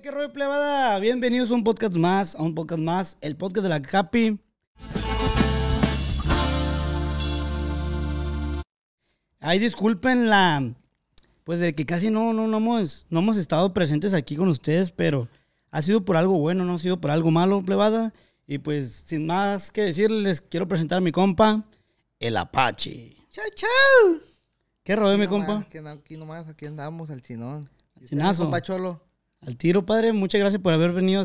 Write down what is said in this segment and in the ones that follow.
Que qué plebada. Bienvenidos a un podcast más, a un podcast más, el podcast de la Capi. Ay, disculpen la pues de que casi no no no hemos no hemos estado presentes aquí con ustedes, pero ha sido por algo bueno, no ha sido por algo malo, plebada. Y pues sin más que decirles, quiero presentar a mi compa, el Apache. Chao, chao. ¿Qué robe mi compa? Aquí, nomás, aquí andamos, el chinón. Chinazo. Al tiro, padre, muchas gracias por haber venido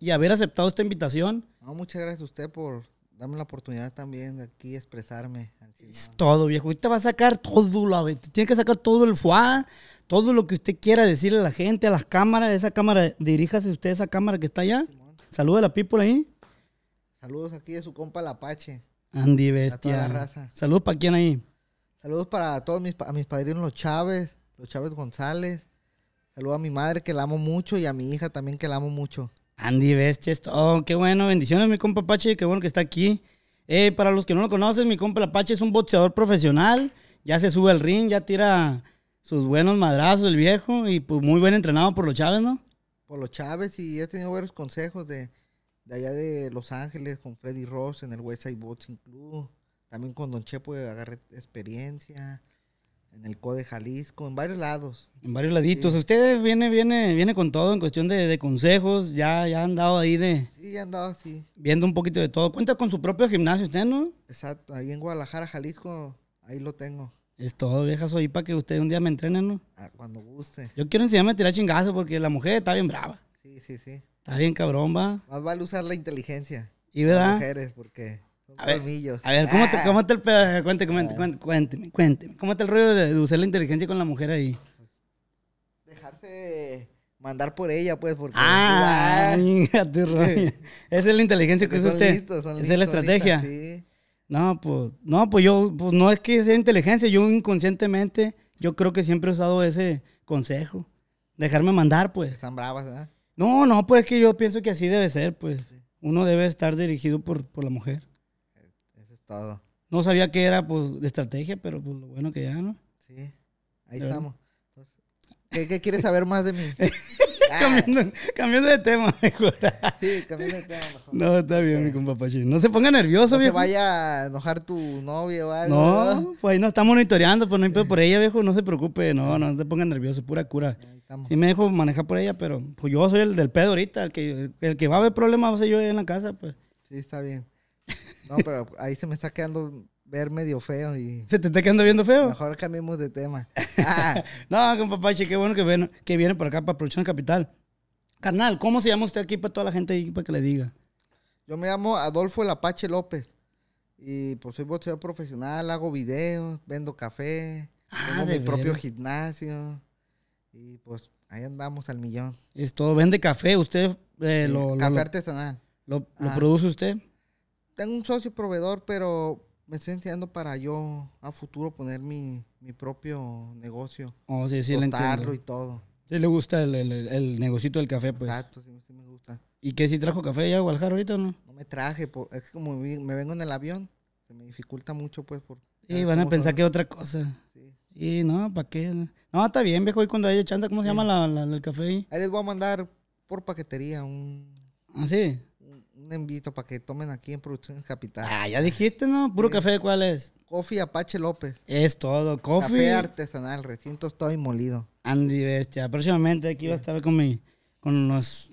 y haber aceptado esta invitación. No, muchas gracias a usted por darme la oportunidad también de aquí expresarme. Es todo, viejo. Usted va a sacar todo, tiene que sacar todo el fuá, todo lo que usted quiera decirle a la gente, a las cámaras, esa cámara, diríjase usted a esa cámara que está allá. Saludos a la people ahí. Saludos aquí de su compa el Apache. Andy Bestia. Saludos para quién ahí. Saludos para todos mis, mis padrinos, los Chávez, los Chávez González, Saludo a mi madre que la amo mucho y a mi hija también que la amo mucho. Andy Bestia, todo. qué bueno, bendiciones mi compa Apache, qué bueno que está aquí. Eh, para los que no lo conocen, mi compa Apache es un boxeador profesional, ya se sube al ring, ya tira sus buenos madrazos el viejo y pues muy bien entrenado por los Chávez, ¿no? Por los Chávez y he tenido varios consejos de, allá de Los Ángeles con Freddy Ross en el Westside Boxing Club, también con Don Chepo agarré experiencia en el CODE Jalisco, en varios lados. En varios laditos. Usted viene, viene, viene con todo en cuestión de, consejos, ya, ya han dado ahí de. Sí, ya andado así. Viendo un poquito de todo. Cuenta con su propio gimnasio usted, ¿no? Exacto, ahí en Guadalajara, Jalisco, ahí lo tengo. Es todo, vieja, soy para que usted un día me entrene, ¿no? Ah, cuando guste. Yo quiero enseñarme a tirar chingazo porque la mujer está bien brava. Sí, sí, sí. Está bien cabrón, va. Más vale usar la inteligencia. Y verdad. Las mujeres, porque a ver, a ver, ¿cómo te, ah. el pedo? Cuénteme, cuénteme, ah. cuénteme, ¿Cómo está el rollo de usar la inteligencia con la mujer ahí? Dejarse mandar por ella, pues, porque... Ah, ah". tu rollo. Esa es la inteligencia que usa usted. Esa es la estrategia. No, pues, no, pues yo, pues no es que sea inteligencia, yo inconscientemente, yo creo que siempre he usado ese consejo. Dejarme mandar, pues. Están bravas, ¿verdad? No, no, pues es que yo pienso que así debe ser, pues. Uno debe estar dirigido por la mujer. No sabía que era pues, de estrategia, pero pues lo bueno que ya, ¿no? Sí, ahí estamos. ¿qué, quieres saber más de mí? Ah. Cambiando, de tema, mejor. Sí, cambiando de tema, mejor. No, está bien, mi eh. compa No se ponga nervioso, viejo. Que vaya a enojar tu novia o algo. No, pues ahí nos está monitoreando, pues no hay por ella, viejo. No se preocupe, no, ah. no, no se ponga nervioso, pura cura. Sí me dejo manejar por ella, pero pues yo soy el del pedo ahorita. El que, el que va a haber problemas va a ser yo en la casa, pues. Sí, está bien. No, pero ahí se me está quedando ver medio feo y... ¿Se te está quedando viendo feo? Mejor cambiemos de tema. Ah. no, compapache, qué bueno que, que viene por acá para Producción Capital. Carnal, ¿cómo se llama usted aquí para toda la gente para que le diga? Yo me llamo Adolfo El Apache López. Y pues soy boxeador profesional, hago videos, vendo café, ah, tengo mi propio gimnasio. Y pues ahí andamos al millón. Es todo, vende café, usted eh, lo, Café artesanal. Lo, ¿Lo ah. produce usted? tengo un socio proveedor, pero me estoy enseñando para yo a futuro poner mi, propio negocio. Oh, sí, sí, y todo. Sí, le gusta el, el, negocito del café, pues. Exacto, sí, sí, me gusta. ¿Y qué, si trajo café ya a Guadalajara ahorita o no? No me traje, pues es que como me, vengo en el avión, se me dificulta mucho, pues. Por, y van a pensar que otra cosa. Sí. Y no, ¿para qué? No, está bien, viejo, y cuando haya chance, ¿cómo se llama la, el café ahí? Ahí les voy a mandar por paquetería un... ¿Ah, sí? un invito para que tomen aquí en Producciones Capital. Ah, ya dijiste, ¿no? ¿Puro café cuál es? Coffee Apache López. Es todo, coffee. Café artesanal, recién tostado y molido. Andy Bestia. Próximamente aquí va a estar con, mi, con,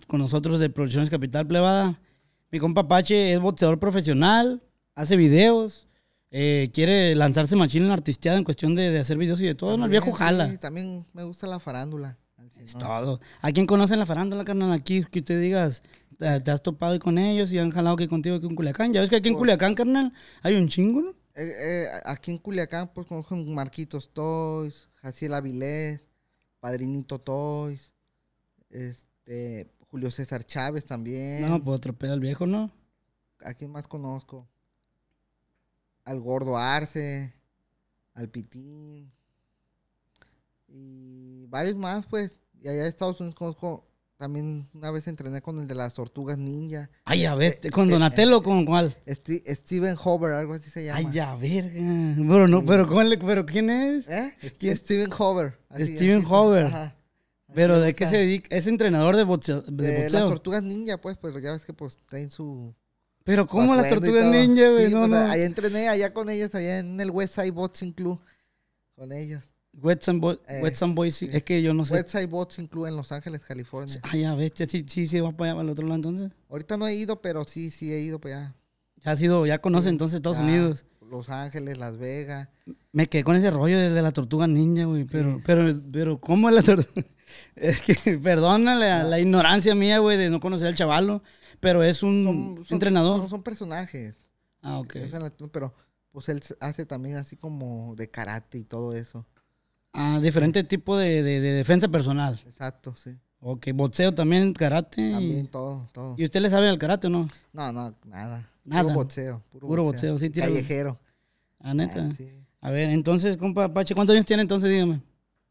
con nosotros de Producciones Capital plevada Mi compa Apache es boxeador profesional, hace videos. Eh, quiere lanzarse machín en la artisteada en cuestión de, hacer videos y de todo. No el viejo jala. Sí, también me gusta la farándula. Es todo. ¿A quién conocen la farándula, carnal? Aquí que te digas, te has topado con ellos y han jalado que contigo aquí en Culiacán. Ya ves que aquí en oh. Culiacán, carnal, hay un chingo, ¿no? Eh, eh, aquí en Culiacán, pues conozco Marquitos Toys, Jaciel Avilés, Padrinito Toys, este, Julio César Chávez también. No, pues otro al viejo, ¿no? ¿A quién más conozco? Al Gordo Arce, al Pitín y varios más, pues. Y allá de Estados Unidos conozco también una vez entrené con el de las tortugas ninja. Ay, ya ves, eh, ¿con eh, Donatello o eh, con cuál? Steven Hover, algo así se llama. Ay, ya ver Pero pero, pero ¿quién es? Steven Hover. Steven Hover. ¿Pero de qué se dedica? ¿Es entrenador de boxeo? De, las tortugas ninja, pues, pero pues, ya ves que pues traen su... Pero ¿cómo las tortugas ninja, güey? Pues, entrené, allá con ellos, allá en el Westside Boxing Club, con ellos. Westside eh, Boys, es que yo no sé. en Los Ángeles, California. Ah, ya ves, sí, sí, sí, para allá, para el otro lado entonces. Ahorita no he ido, pero sí, sí he ido para allá. Ya ha sido, ya conoce entonces Estados Unidos. Los Ángeles, Las Vegas. Me quedé con ese rollo desde la tortuga ninja, güey, pero, pero, pero, ¿cómo es la tortuga? Es que, perdónale la, la ignorancia mía, güey, de no conocer al chavalo, pero es un entrenador. Son, personajes. Ah, ok. Pero, pues él hace también así como de karate y todo eso. Ah, diferente tipo de, de, defensa personal. Exacto, sí. Ok, boxeo también, karate. También, todo, todo. ¿Y usted le sabe al karate o no? No, no, nada. Nada. Puro boxeo. Puro, puro boxeo. sí. tiene. Callejero. Ah, neta. Ah, a ver, entonces, compa Pache, ¿cuántos años tiene entonces? Dígame.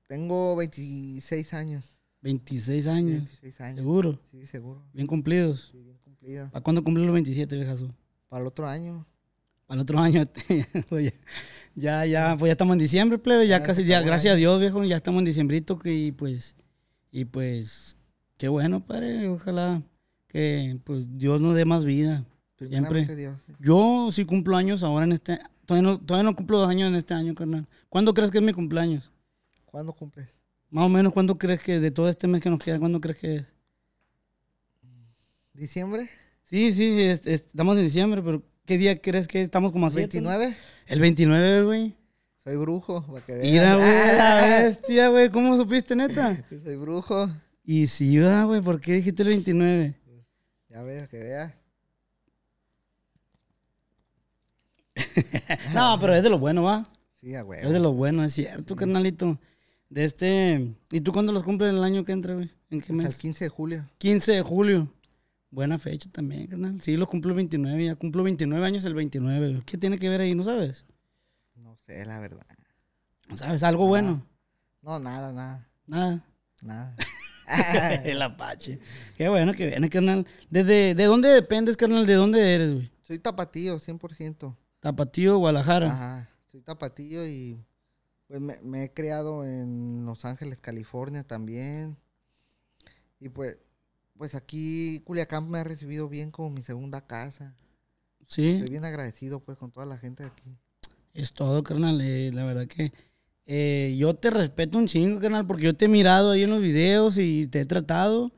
Tengo 26 años. 26 años. 26 años. ¿Seguro? Sí, seguro. Bien cumplidos. Sí, bien cumplidos. ¿Para cuándo cumplir los 27, viejazo? Para el otro año. Para el otro año. Oye. Ya, ya, pues ya estamos en diciembre, plebe, ya, casi, ya, gracias a Dios, viejo, ya estamos en diciembrito que, y pues, y pues, qué bueno, padre, ojalá que, pues, Dios nos dé más vida, siempre. Yo sí cumplo años ahora en este, todavía no, todavía no cumplo dos años en este año, carnal. ¿Cuándo crees que es mi cumpleaños? ¿Cuándo cumples? Más o menos, ¿cuándo crees que, de todo este mes que nos queda, cuándo crees que es? ¿Diciembre? Sí, sí, estamos en diciembre, pero ¿Qué día crees que estamos como así? ¿29? El 29, güey. Soy brujo, para que Mira, güey, güey. ¿Cómo supiste, neta? Soy brujo. Y si, va, güey. ¿Por qué dijiste el 29? Ya veo, que vea. no, pero es de lo bueno, va. Sí, güey. Es de lo bueno, es cierto, canalito. carnalito. De este. ¿Y tú cuándo los cumples en el año que entra, güey? ¿En qué El pues 15 de julio. 15 de julio. Buena fecha también, carnal. Sí, lo cumplo 29, ya cumplo 29 años el 29. ¿Qué tiene que ver ahí, no sabes? No sé, la verdad. ¿No sabes? ¿Algo bueno? No, nada, nada. Nada. Nada. el Apache. Qué bueno que viene, carnal. ¿Desde, ¿De dónde dependes, carnal? ¿De dónde eres, güey? Soy tapatío, 100%. Tapatío, Guadalajara. Ajá. Soy tapatío y pues me, me he criado en Los Ángeles, California también. Y pues pues aquí Culiacán me ha recibido bien como mi segunda casa. Sí. Estoy bien agradecido pues con toda la gente de aquí. Es todo, carnal. Eh, la verdad que eh, yo te respeto un chingo, carnal, porque yo te he mirado ahí en los videos y te he tratado.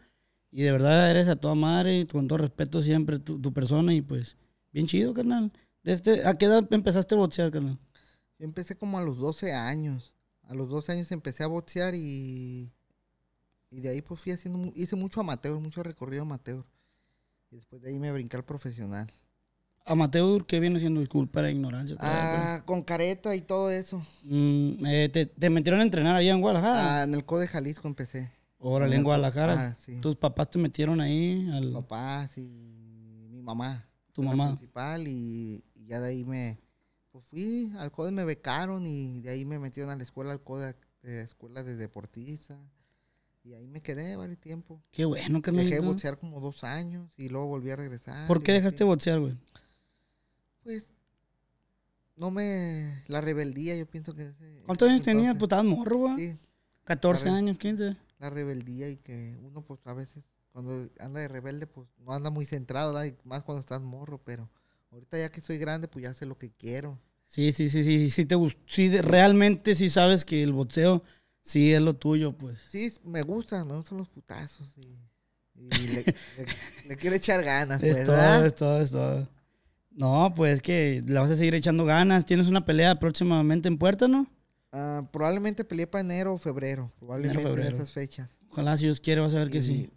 Y de verdad eres a toda madre, y con todo respeto siempre tu, persona y pues bien chido, carnal. Desde, este, ¿A qué edad empezaste a boxear, carnal? Yo empecé como a los 12 años. A los 12 años empecé a boxear y y de ahí pues fui haciendo, hice mucho amateur, mucho recorrido amateur. Y después de ahí me brinqué al profesional. Amateur, ¿qué viene siendo Disculpa, la ignorancia? Ah, con careta y todo eso. Mm, eh, te, metieron a entrenar allá en Guadalajara? Ah, en el Code Jalisco empecé. Órale, en, Guadalajara. Ah, sí. ¿Tus papás te metieron ahí? Al... Papás y mi mamá. ¿Tu mamá? Principal y, ya de ahí me... Pues fui al CODE, me becaron y de ahí me metieron a la escuela, al CODE, eh, escuela de deportista. Y ahí me quedé varios tiempo. Qué bueno, que Dejé de boxear como dos años y luego volví a regresar. ¿Por qué dejaste de güey? Pues no me. La rebeldía, yo pienso que. Ese, eh, ¿Cuántos años tenías? Pues estabas morro, güey. Sí. 14 años, 15. La rebeldía y que uno, pues a veces, cuando anda de rebelde, pues no anda muy centrado, ¿verdad? más cuando estás morro, pero ahorita ya que soy grande, pues ya sé lo que quiero. Sí, sí, sí, sí, sí, te sí, realmente sí sabes que el boxeo Sí, es lo tuyo, pues. Sí, me gustan, me gustan los putazos. Y, le, quiero echar ganas, es pues, Todo, Es todo, es todo, No, pues que le vas a seguir echando ganas. ¿Tienes una pelea próximamente en Puerto, no? Ah, probablemente peleé para enero o febrero. Probablemente en esas fechas. Ojalá, si Dios quiere, vas a ver que sí.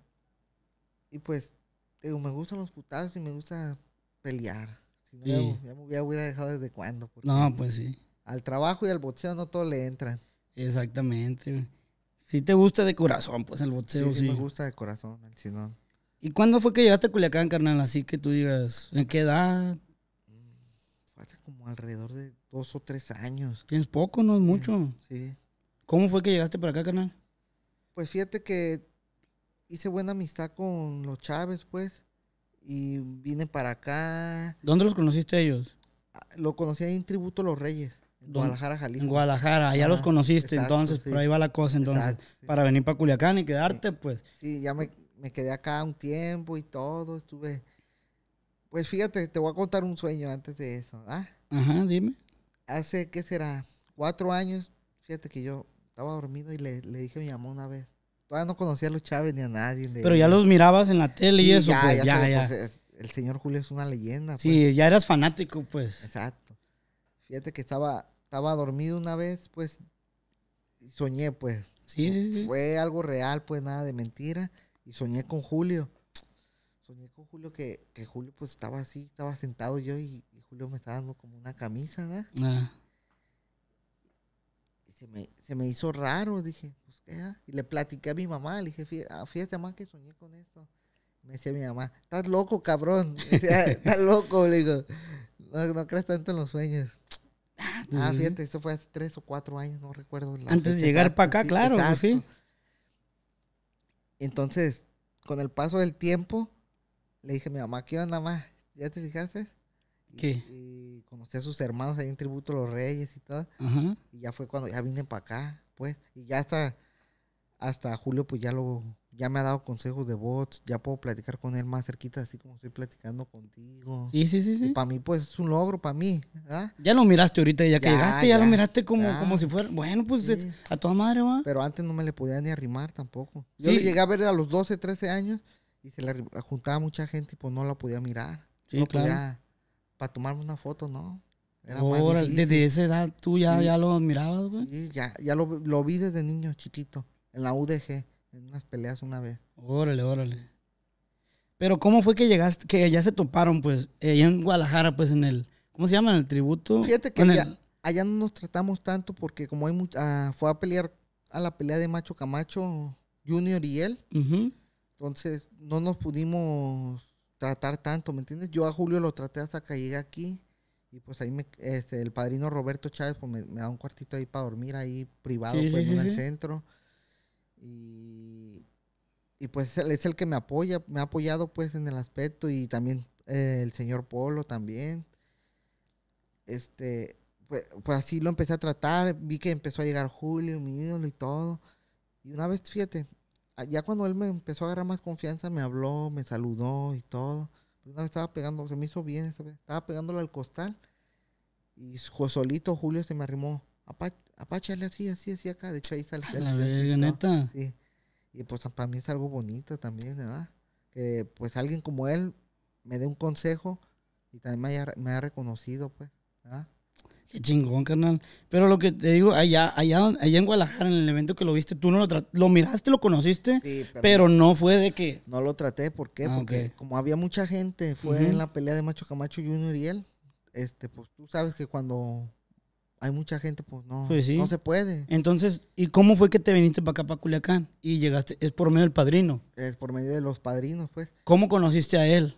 Y pues, digo, me gustan los putazos y me gusta pelear. Si no, ya, me hubiera dejado desde cuándo. No, pues sí. Al trabajo y al boxeo no todo le entran. Exactamente. Si te gusta de corazón, pues el boxeo. Sí, me gusta de corazón, ¿Y cuándo fue que llegaste a Culiacán, carnal? Así que tú digas, ¿en qué edad? Mm, hace como alrededor de dos o tres años. Tienes poco, no es mucho. Sí. ¿Cómo fue que llegaste para acá, carnal? Pues fíjate que hice buena amistad con los Chávez, pues. Y vine para acá. ¿Dónde los conociste a ellos? Ah, lo conocí en Tributo a los Reyes. Guadalajara, Jalisco. En Guadalajara, ya los conociste, entonces, pero por ahí va la cosa, entonces, para venir para Culiacán y quedarte, pues. Sí, ya me, quedé acá un tiempo y todo, estuve... Pues fíjate, te voy a contar un sueño antes de eso, ¿ah? Ajá, dime. Hace, ¿qué será? Cuatro años, fíjate que yo estaba dormido y le, dije mi mamá una vez, todavía no conocía a los Chávez ni a nadie. Pero ya los mirabas en la tele y eso, pues, ya, ya, ya. Pues, el señor Julio es una leyenda. Sí, pues. ya eras fanático, pues. Exacto. Fíjate que estaba estaba dormido una vez, pues soñé, pues. Sí, Fue algo real, pues nada de mentira. Y soñé con Julio. Soñé con Julio que, que Julio pues estaba así, estaba sentado yo y, Julio me estaba dando como una camisa, ¿verdad? Ah. Y se me, se me hizo raro, dije, pues qué. Ah, y le platiqué a mi mamá, le dije, ah, fíjate, mamá que soñé con esto. Me decía mi mamá, estás loco, cabrón. estás loco, le digo. No, no creas tanto en los sueños. Ah, fíjate, eso fue hace tres o cuatro años, no recuerdo. antes de llegar para acá, claro, pues, sí. Entonces, con el paso del tiempo, le dije a mi mamá, ¿qué onda, más? ¿Ya te fijaste? ¿Qué? Y conocí a sus hermanos ahí en Tributo a los Reyes y todo. Y ya fue cuando ya vine para acá, pues. Y ya hasta julio, pues ya lo ya me ha dado consejos de bots, ya puedo platicar con él más cerquita, así como estoy platicando contigo. Sí, sí, sí. sí. Para mí, pues, es un logro, para mí. Ya lo miraste ahorita, ya que llegaste, ya, lo miraste como, como si fuera. Bueno, pues, a toda madre, va. Pero antes no me le podía ni arrimar tampoco. Yo le llegué a ver a los 12, 13 años y se le juntaba mucha gente y pues no la podía mirar. Sí, claro. Podía, para tomarme una foto, ¿no? Era desde esa edad tú ya, ya lo admirabas, güey. Sí, ya, ya lo, lo vi desde niño, chiquito, en la UDG en unas peleas una vez. Órale, órale. Pero ¿cómo fue que llegaste, que ya se toparon, pues, allá en Guadalajara, pues, en el, ¿cómo se llama? En el tributo. Fíjate que allá, no nos tratamos tanto porque como hay mucha, ah, fue a pelear a la pelea de Macho Camacho, Junior y él. Entonces, no nos pudimos tratar tanto, ¿me entiendes? Yo a Julio lo traté hasta que llegué aquí. Y pues ahí este, el padrino Roberto Chávez pues, me, da un cuartito ahí para dormir ahí privado pues, en el centro. Y, y pues es el que me apoya, me ha apoyado pues en el aspecto y también eh, el señor Polo también. Este, pues, así lo empecé a tratar, vi que empezó a llegar Julio, mi ídolo y todo. Y una vez, fíjate, ah, ya cuando él me empezó a agarrar más confianza, me habló, me saludó y todo. Una vez estaba pegando, se me hizo bien, estaba pegándolo al costal. Y solito Julio se me arrimó, Apáchale así, así, así acá. De hecho, ahí está el, la neta. Sí. Y pues para mí es algo bonito también, ¿verdad? Que pues alguien como él me dé un consejo y también me haya, reconocido, pues, Qué chingón, carnal. Pero lo que te digo, allá, allá, allá en Guadalajara, en el evento que lo viste, tú no lo lo miraste, lo conociste, pero, no fue de que. No lo traté, ¿por qué? Ah, Porque como había mucha gente, fue en la pelea de Macho Camacho Junior y él. Este, pues tú sabes que cuando hay mucha gente, pues no, pues no se puede. Entonces, ¿y cómo fue que te viniste para acá, para Culiacán? Y llegaste, es por medio del padrino. Es por medio de los padrinos, pues. ¿Cómo conociste a él?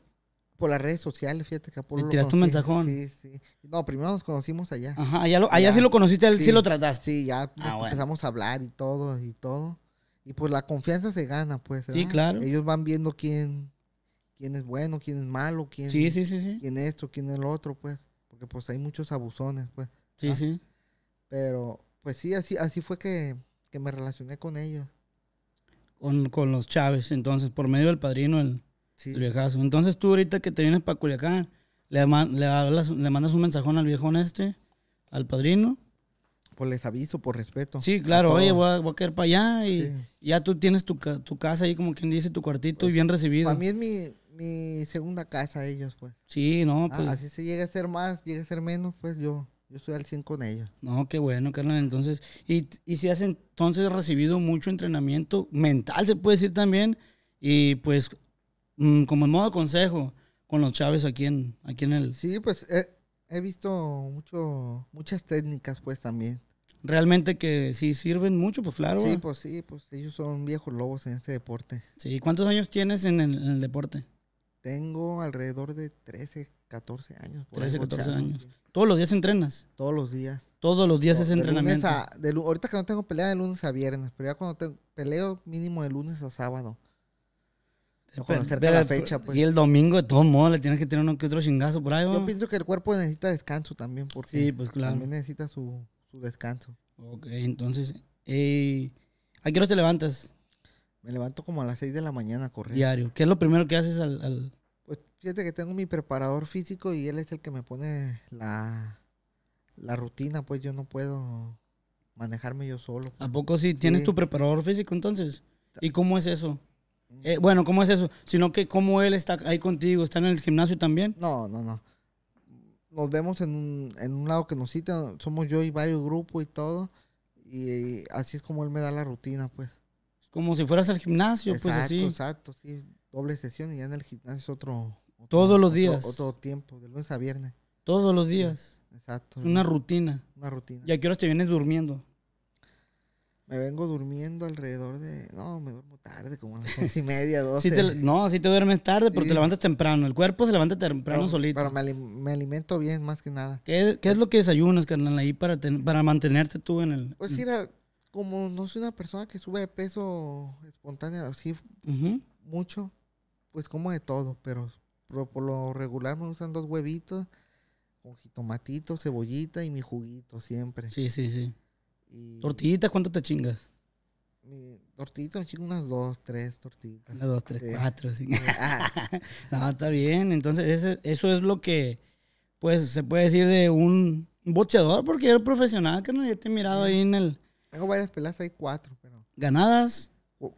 Por las redes sociales, fíjate que por ¿Le tiraste un mensajón? Sí, sí. No, primero nos conocimos allá. Ajá, allá, allá sí lo conociste, sí, lo trataste. Sí, ya ah, empezamos a hablar y todo, y todo. Y pues la confianza se gana, pues. Sí, claro. Ellos van viendo quién, quién es bueno, quién es malo, quién, sí, sí, esto, quién es el otro, pues. Porque pues hay muchos abusones, pues. Sí, sí. Pero, pues sí, así, así fue que, me relacioné con ellos. Con, los Chávez, entonces, por medio del padrino, el, viejazo. Entonces tú ahorita que te vienes para Culiacán, le, le, hablas, le mandas un mensajón al viejón este, al padrino. Pues les aviso, por respeto. Sí, claro, oye, voy a, voy para allá y ya tú tienes tu, casa ahí, como quien dice, tu cuartito y pues, bien recibido. a mí es mi, segunda casa ellos, pues. Sí, no, ah, pues. así se llega a ser más, llega a ser menos, pues yo yo estoy al 100 con ella. No, qué bueno, Carla. Entonces, y, y si has entonces recibido mucho entrenamiento mental, se puede decir también, y pues mm, como en modo consejo con los Chávez aquí en, aquí en el... Sí, pues he, visto mucho, muchas técnicas pues también realmente que sí sirven mucho, pues claro. Sí, pues sí, pues ellos son viejos lobos en este deporte. Sí, ¿cuántos años tienes en el deporte? Tengo alrededor de 13, 14 años. 13, 14 años. ¿Todos los días entrenas? Todos los días. Todos los días es entrenamiento. ahorita que no tengo pelea de lunes a viernes, pero ya cuando tengo, peleo mínimo de lunes a sábado. conocer la fecha, pues. Y el domingo, de todos modos, le tienes que tener uno que otro chingazo por ahí, Yo pienso que el cuerpo necesita descanso también, porque sí, pues, claro. también necesita su, descanso. Ok, entonces, ¿a qué hora te levantas? Me levanto como a las 6 de la mañana corriendo Diario. ¿Qué es lo primero que haces al, pues fíjate que tengo mi preparador físico y él es el que me pone la, rutina, pues yo no puedo manejarme yo solo. ¿A poco sí? ¿Tienes tu preparador físico entonces? ¿Y cómo es eso? Mm. Eh, bueno, ¿cómo es eso? Sino que cómo él está ahí contigo, ¿está en el gimnasio también? No, no, no. Nos vemos en un, en un lado que nos cita, somos yo y varios grupos y todo, y, así es como él me da la rutina, pues. Como si fueras al gimnasio, pues así. Exacto, exacto, sí doble sesión y ya en el gimnasio es otro, Todos los días. Otro, tiempo, de lunes a viernes. Todos los días. exacto. Es una rutina. Una rutina. ¿Y a qué horas te vienes durmiendo? Me vengo durmiendo alrededor de. No, me duermo tarde, como a las once y media, doce. no, si te duermes tarde, pero te levantas temprano. El cuerpo se levanta temprano solito. Pero me, alimento bien, más que nada. ¿Qué, es lo que desayunas, carnal, ahí para, para mantenerte tú en el. Pues mira, como no soy una persona que sube de peso espontáneo, así mucho, pues como de todo, pero por, lo regular me usan dos huevitos con jitomatito, cebollita y mi juguito siempre. Sí, sí, sí. ¿Tortillitas cuánto te chingas? Mi tortillita me chingo unas dos, tres tortillitas. Unas dos, tres, cuatro, sí. Ah. no, está bien. Entonces, eso es lo que, pues, se puede decir de un bocheador, porque era profesional, que no, ya te he mirado ahí en el... Tengo varias pelas, hay cuatro, pero... ¿Ganadas?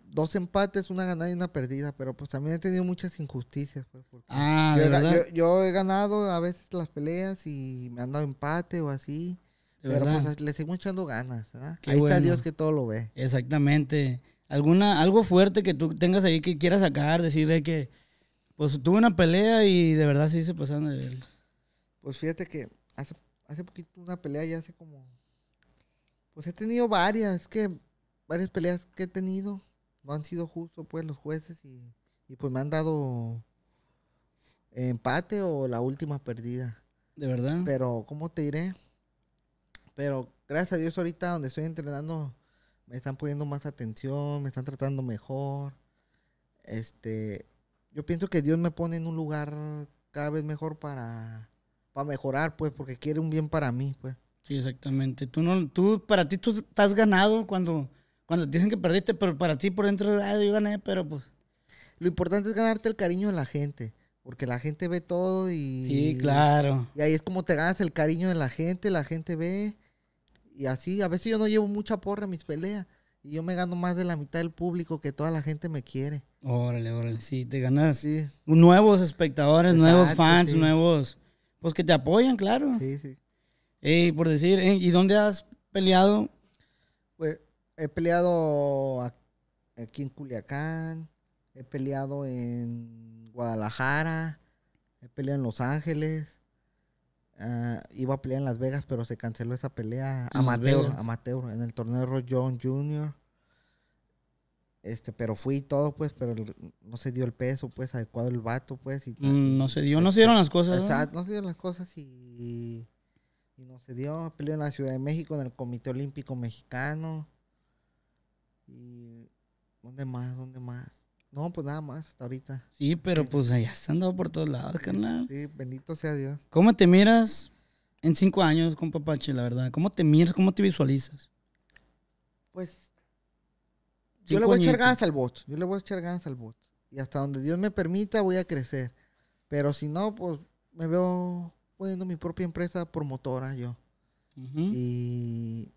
dos empates, una ganada y una perdida, pero pues también he tenido muchas injusticias. Pues, ah, yo, he ganado a veces las peleas y me han dado empate o así, pero pues le sigo echando ganas. Ahí está Dios que todo lo ve. Exactamente. ¿Alguna, algo fuerte que tú tengas ahí que quieras sacar, decirle que pues tuve una pelea y de verdad sí se pasaron de Pues fíjate que hace, poquito una pelea ya hace como... Pues he tenido varias, que varias peleas que he tenido no han sido justos pues los jueces y, pues me han dado empate o la última perdida. De verdad. Pero, ¿cómo te diré? Pero gracias a Dios ahorita donde estoy entrenando me están poniendo más atención, me están tratando mejor. Este, yo pienso que Dios me pone en un lugar cada vez mejor para, mejorar, pues, porque quiere un bien para mí, pues. Sí, exactamente. Tú no, tú, para ti tú estás ganado cuando cuando dicen que perdiste, pero para ti por dentro, ah, yo gané, pero pues. Lo importante es ganarte el cariño de la gente. Porque la gente ve todo y. Sí, claro. Y ahí es como te ganas el cariño de la gente, la gente ve. Y así, a veces yo no llevo mucha porra en mis peleas. Y yo me gano más de la mitad del público que toda la gente me quiere. Órale, órale. Sí, te ganas sí. nuevos espectadores, nuevos fans, nuevos. Pues que te apoyan, claro. Sí, sí. Y por decir, ¿y dónde has peleado he peleado aquí en Culiacán, he peleado en Guadalajara, he peleado en Los Ángeles. Ah, iba a pelear en Las Vegas, pero se canceló esa pelea. Amateur, amateur, en el torneo de Roy John Jr. Este, pero fui y todo, pues, pero no se dio el peso, pues, adecuado el vato, pues. Y, mm, no se dio, no se dieron las cosas. Exacto, no se dieron las cosas y, y no se dio. Peleé en la Ciudad de México, en el Comité Olímpico Mexicano. Y ¿dónde más? ¿Dónde más? No, pues nada más, hasta ahorita. Sí, pero pues allá están dando por todos lados, carnal. Sí, bendito sea Dios. ¿Cómo te miras en cinco años, con Papache, la verdad? ¿Cómo te miras? ¿Cómo te visualizas? Pues. Yo le voy a echar ganas al bot. Yo le voy a echar ganas al bot. Y hasta donde Dios me permita, voy a crecer. Pero si no, pues me veo poniendo mi propia empresa promotora yo. Y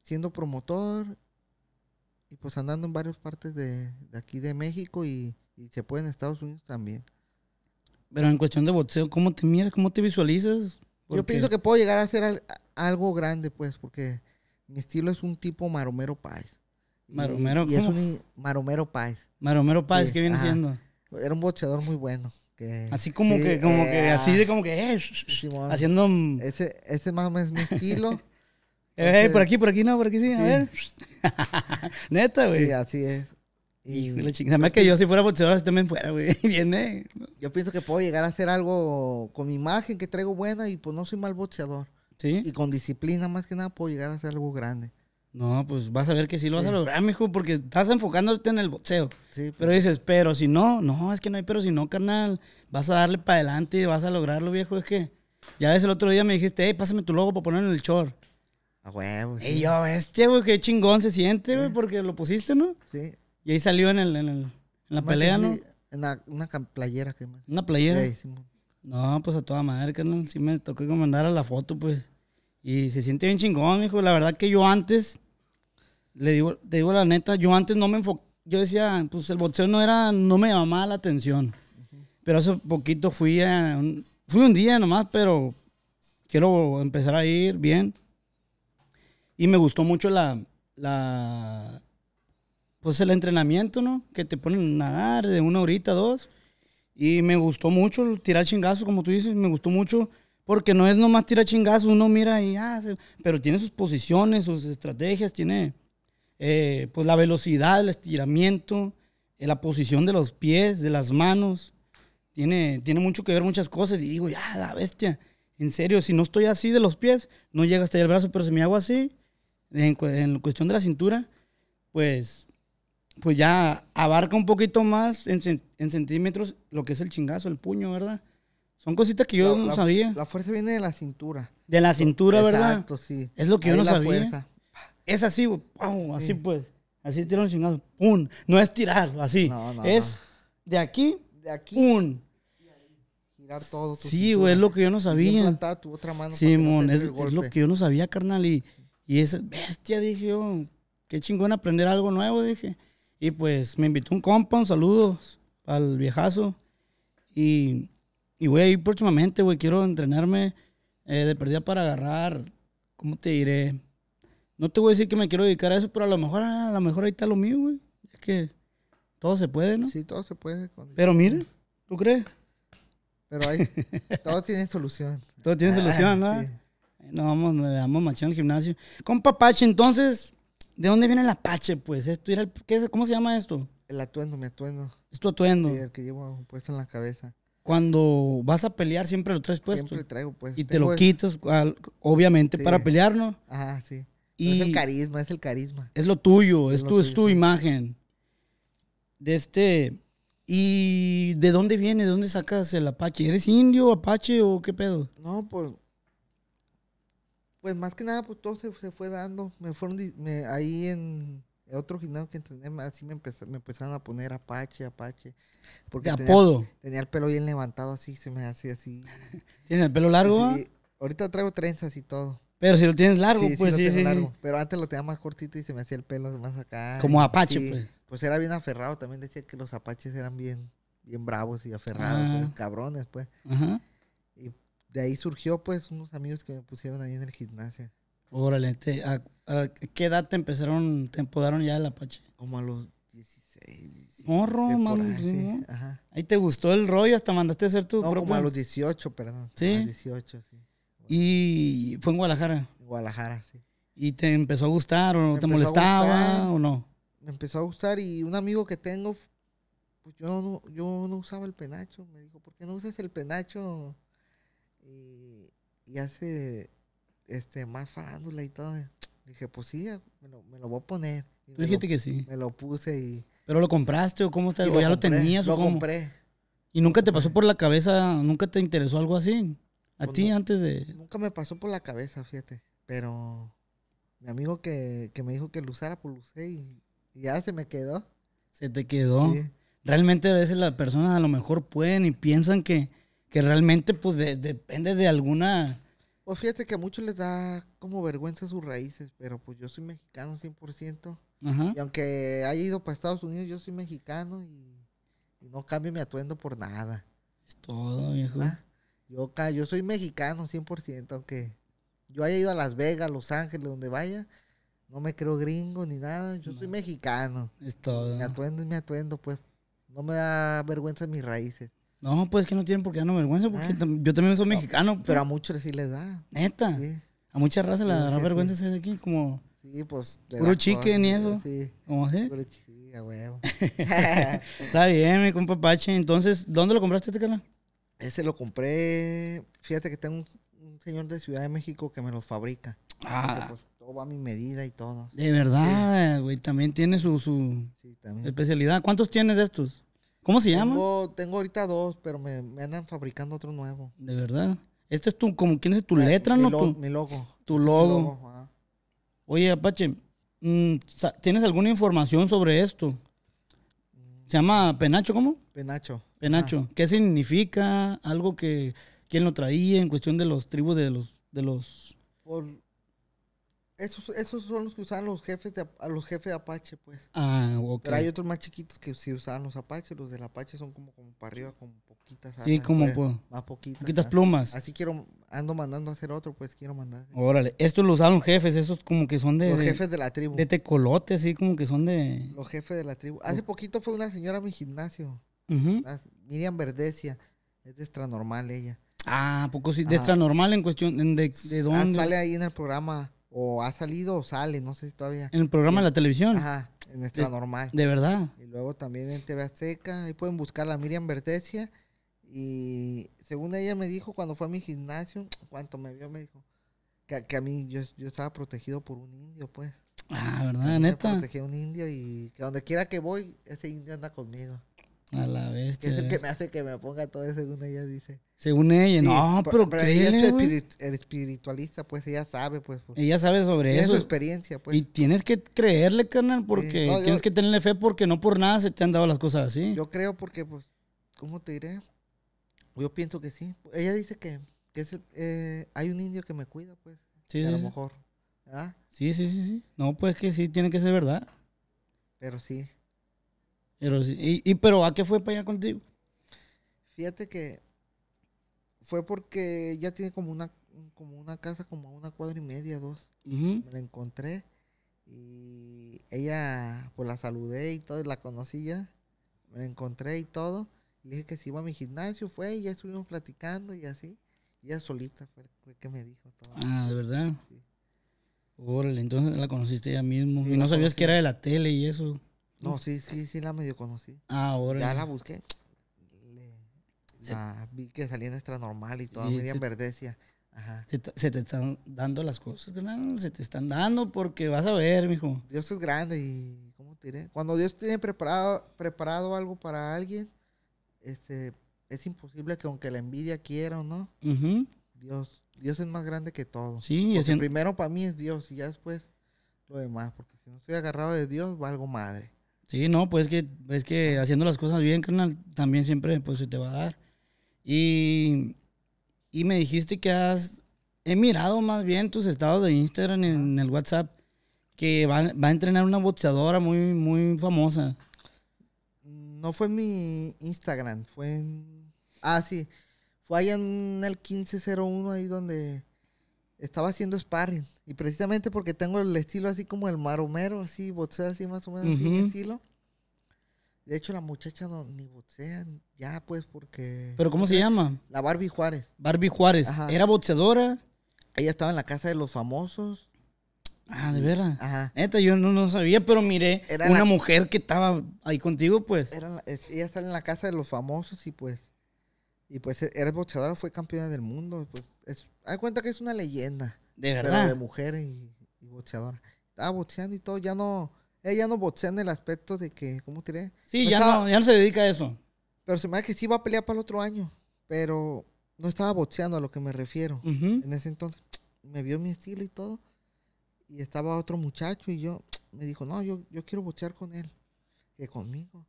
siendo promotor y pues andando en varias partes de, de aquí de México y, y, se puede en Estados Unidos también. Pero en cuestión de boxeo, ¿cómo te miras? ¿Cómo te visualizas? Yo pienso que puedo llegar a hacer algo grande, pues, porque mi estilo es un tipo maromero país. ¿Maromero y es un maromero país. Maromero país? que ¿qué viene siendo? Era un boxeador muy bueno. Que, así como que, como que, eh, así de como que, es eh, haciendo... Ese, ese más o menos es mi estilo. Eh, este por aquí, por aquí no, por aquí sí, a ver. Neta, güey. Sí, así es. Y, güey. la chingada, más que yo si fuera boxeador así también fuera, güey. Viene. Yo pienso que puedo llegar a hacer algo con mi imagen que traigo buena y pues no soy mal boxeador. Sí. Y con disciplina más que nada puedo llegar a hacer algo grande. No, pues vas a ver que sí lo vas a lograr, mijo, porque estás enfocándote en el boxeo. Sí. Pues. Pero dices, pero si no, no, es que no hay pero si no, carnal. Vas a darle para adelante, y vas a lograrlo, viejo. Es que ya ves el otro día me dijiste, hey, pásame tu logo para ponerlo en el short. ¡Ey, Y yo, bestia, güey, qué chingón se siente, güey, porque lo pusiste, ¿no? Sí. Y ahí salió en, el, la pelea, ¿no? En una playera, ¿qué más? Una playera. Sí, no, pues a toda madre, no Sí me tocó mandar mandara la foto, pues. Y se siente bien chingón, hijo. La verdad que yo antes, le digo, te digo la neta, yo antes no me enfocaba. Yo decía, pues el boxeo no era, no me llamaba la atención. Pero hace poquito fui a, fui un día nomás, pero quiero empezar a ir bien. Y me gustó mucho la, la, pues el entrenamiento, ¿no? Que te ponen a nadar de una horita, dos. Y me gustó mucho tirar chingazos, como tú dices, me gustó mucho. Porque no es nomás tirar chingazos, uno mira y ah, pero tiene sus posiciones, sus estrategias, tiene eh, pues la velocidad, el estiramiento, eh, la posición de los pies, de las manos. Tiene, tiene mucho que ver muchas cosas. Y digo, ya, la bestia, en serio, si no estoy así de los pies, no llega hasta el brazo, pero si me hago así, en, cuestión de la cintura, pues, pues ya abarca un poquito más en, centímetros lo que es el chingazo, el puño, ¿verdad? Son cositas que yo no sabía. La fuerza viene de la cintura. De la cintura, ¿verdad? Exacto, sí. Es lo que yo no sabía. Es así, así pues. Así tiran un chingazo, ¡pum! No es tirar, así. No, no, es de aquí, de aquí. ¡pum! Girar todo. sí, güey, es lo que yo no sabía. Tu otra Simón, es, lo que yo no sabía, carnal. Y, y esa bestia, dije yo, qué chingón aprender algo nuevo, dije. Y pues me invitó un compa, un saludo al viejazo. Y, y voy a ir próximamente, güey, quiero entrenarme eh, de perdida para agarrar, ¿cómo te diré? No te voy a decir que me quiero dedicar a eso, pero a lo mejor, ah, a lo mejor ahí está lo mío, güey. Es que todo se puede, ¿no? Sí, todo se puede. Pero mire, ¿tú crees? Pero ahí, todo tiene solución. Todo tiene ah, solución, ¿no? No vamos, le damos machín al gimnasio. Compa Apache entonces, ¿de dónde viene el Apache, pues? Esto, era ¿Cómo se llama esto? El atuendo, mi atuendo. Es tu atuendo. el que llevo puesto en la cabeza. Cuando vas a pelear, siempre lo traes puesto. Siempre lo traigo puesto. Y te lo quitas, obviamente, para pelear, ¿no? sí. es el carisma, es el carisma. Es lo tuyo, es, tu, es tu imagen. De este. ¿Y de dónde viene? ¿De dónde sacas el Apache? ¿Eres indio, Apache o qué pedo? No, pues pues más que nada, pues todo se, fue dando. Me fueron ahí en otro gimnasio que entrené, así me, me empezaron a poner Apache, Apache. Porque tenía, apodo? Tenía el pelo bien levantado, así se me hacía así. ¿Tienes el pelo largo? Ah? ahorita traigo trenzas y todo. Pero si lo tienes largo, pues sí, lo tengo largo. Pero antes lo tenía más cortito y se me hacía el pelo más acá. Como Apache, pues. Pues era bien aferrado. También decía que los Apaches eran bien, bien bravos y aferrados, ah. pues, cabrones, pues. Ajá de ahí surgió pues unos amigos que me pusieron ahí en el gimnasio. Órale, a, qué edad te empezaron, te empodaron ya el Apache? Como a los 16, 17. Morro, sí. Ahí te gustó el rollo, hasta mandaste a hacer tu no, como a los 18, perdón. Sí. A los 18, sí. Y fue en Guadalajara. Guadalajara, sí. ¿Y te empezó a gustar o te molestaba o no? Me empezó a gustar y un amigo que tengo, pues yo no, yo no usaba el penacho. Me dijo, ¿por qué no usas el penacho? y, hace este, más farándula y todo. Dije, pues sí, me lo, voy a poner. dijiste que sí. Me lo puse y... ¿Pero lo compraste o cómo está? ya lo tenías? Lo compré. ¿Y nunca te pasó por la cabeza, nunca te interesó algo así? ¿A pues ti antes de...? Nunca me pasó por la cabeza, fíjate. Pero mi amigo que, me dijo que lo usara, pues lo usé y, ya se me quedó. ¿Se te quedó? Realmente a veces las personas a lo mejor pueden y piensan que que realmente pues depende de alguna... Pues fíjate que a muchos les da como vergüenza sus raíces, pero pues yo soy mexicano 100%. Y aunque haya ido para Estados Unidos, yo soy mexicano y, no cambio mi atuendo por nada. Es todo, viejo. Ah, yo, soy mexicano 100%, aunque yo haya ido a Las Vegas, Los Ángeles, donde vaya, no me creo gringo ni nada, yo soy mexicano. Es todo. Mi atuendo es mi atuendo, pues. No me da vergüenza mis raíces. No, pues que no tienen por qué darnos vergüenza, porque ah. yo también soy mexicano. Pero, pues. a muchos sí les da. Neta. A muchas razas les dará vergüenza ser de aquí, como. Sí, pues. Puro chicken y eso. Sí. ¿Cómo así? Puro a Está bien, mi compa Pache. Entonces, ¿dónde lo compraste este canal? Ese lo compré. Fíjate que tengo un, señor de Ciudad de México que me los fabrica. Ah. pues, todo va a mi medida y todo. De verdad, güey. También tiene su, especialidad. ¿Cuántos tienes de estos? ¿Cómo se llama? Tengo, ahorita dos, pero me, andan fabricando otro nuevo. ¿De verdad? Este es tu, como, ¿quién es tu ah, letra, mi no? mi logo. Tu logo. Oye, Apache, mm, ¿tienes alguna información sobre esto? Mm. Se llama Penacho, ¿cómo? Penacho. Penacho. ¿Qué significa? Algo que, ¿quién lo traía en cuestión de los tribus de los, de los... Por, esos, esos son los que usaban los jefes de, a los jefes de Apache, pues. Ah, ok. Pero hay otros más chiquitos que sí usaban los Apache. Los del Apache son como, como para arriba, con poquitas alas. Sí, como pues, poquitas. Ah. plumas. Así quiero, ando mandando a hacer otro, pues quiero mandar. Órale, estos los usaron jefes, esos como que son de... Los jefes de la tribu. De tecolote, así como que son de... Los jefes de la tribu. Hace poquito fue una señora a mi gimnasio. Miriam Verdecia. Es de extranormal ella. Ah, poco sí, de extranormal en cuestión, de, de ah, dónde. sale ahí en el programa o ha salido o sale, no sé si todavía. En el programa de la televisión. Ajá, en nuestra normal. De verdad. Y luego también en TV Azteca, ahí pueden buscar a Miriam Verdesia. Y según ella me dijo cuando fue a mi gimnasio, cuando me vio me dijo que, a mí yo, estaba protegido por un indio, pues. Ah, ¿verdad, neta? Protegí a un indio y que donde quiera que voy, ese indio anda conmigo. A la bestia. Es el que eh. me hace que me ponga todo eso, según ella dice. Según ella, no, pero, pero ella es espiritualista, pues ella sabe, pues. pues. Ella sabe sobre eso. Es su experiencia, pues. Y tienes que creerle, carnal, porque tienes que tenerle fe, porque no por nada se te han dado las cosas así. Yo creo porque, pues, ¿cómo te diré? Yo pienso que sí. Ella dice que, es eh, hay un indio que me cuida, pues. Sí, a lo mejor. Sí, sí, sí, sí. No, pues que sí, tiene que ser verdad. Pero sí. Pero sí. ¿Y, y pero a qué fue para allá contigo? Fíjate que fue porque ella tiene como una, como una casa como una cuadra y media, dos. Me la encontré y ella, pues la saludé y todo, y la conocí ya. Me la encontré y todo. y dije que si iba a mi gimnasio, fue y ya estuvimos platicando y así. Y ella solita fue, que me dijo todo. Ah, ¿de verdad? Sí. Órale, entonces la conociste ella mismo. y no sabías que era de la tele y eso. No, sí, sí, sí la medio conocí. Ah, órale. Ya la busqué. Ah, vi que salía extra normal y toda media se, Se, te están dando las cosas, Se te están dando porque vas a ver, mijo. Dios es grande y, ¿cómo te Cuando Dios tiene preparado, preparado algo para alguien, este, es imposible que aunque la envidia quiera o no, Dios, Dios es más grande que todo. Sí, primero para mí es Dios y ya después lo demás, porque si no estoy agarrado de Dios, valgo madre. Sí, no, pues que, es que haciendo las cosas bien, carnal, también siempre pues se te va a dar. Y, me dijiste que has, he mirado más bien tus estados de Instagram en, el WhatsApp, que va, a entrenar una boxeadora muy, muy famosa. No fue en mi Instagram, fue en... Ah, sí. Fue allá en el 1501, ahí donde estaba haciendo sparring. Y precisamente porque tengo el estilo así como el maromero, así, boxeo así más o menos, Así -huh. estilo de hecho, la muchacha ni boxean ya, pues, porque... ¿Pero cómo se llama? La Barbie Juárez. Barbie Juárez. ¿Era boxeadora? Ella estaba en la casa de los famosos. Ah, de verdad? Ajá. Neta, yo no, sabía, pero miré era una mujer que estaba ahí contigo, pues. Era, ella estaba en la casa de los famosos y pues. Y pues era boxeadora, fue campeona del mundo. pues, hay cuenta que es una leyenda. De verdad. de mujer y, y Estaba boxeando y todo, ya no. Ella no boxea en el aspecto de que, ¿cómo te diré? Sí, ya, no, ya no se dedica a eso. Pero se me hace que sí va a pelear para el otro año, pero no estaba boxeando a lo que me refiero. En ese entonces me vio mi estilo y todo, y estaba otro muchacho y yo me dijo, no, yo, yo quiero boxear con él, que conmigo.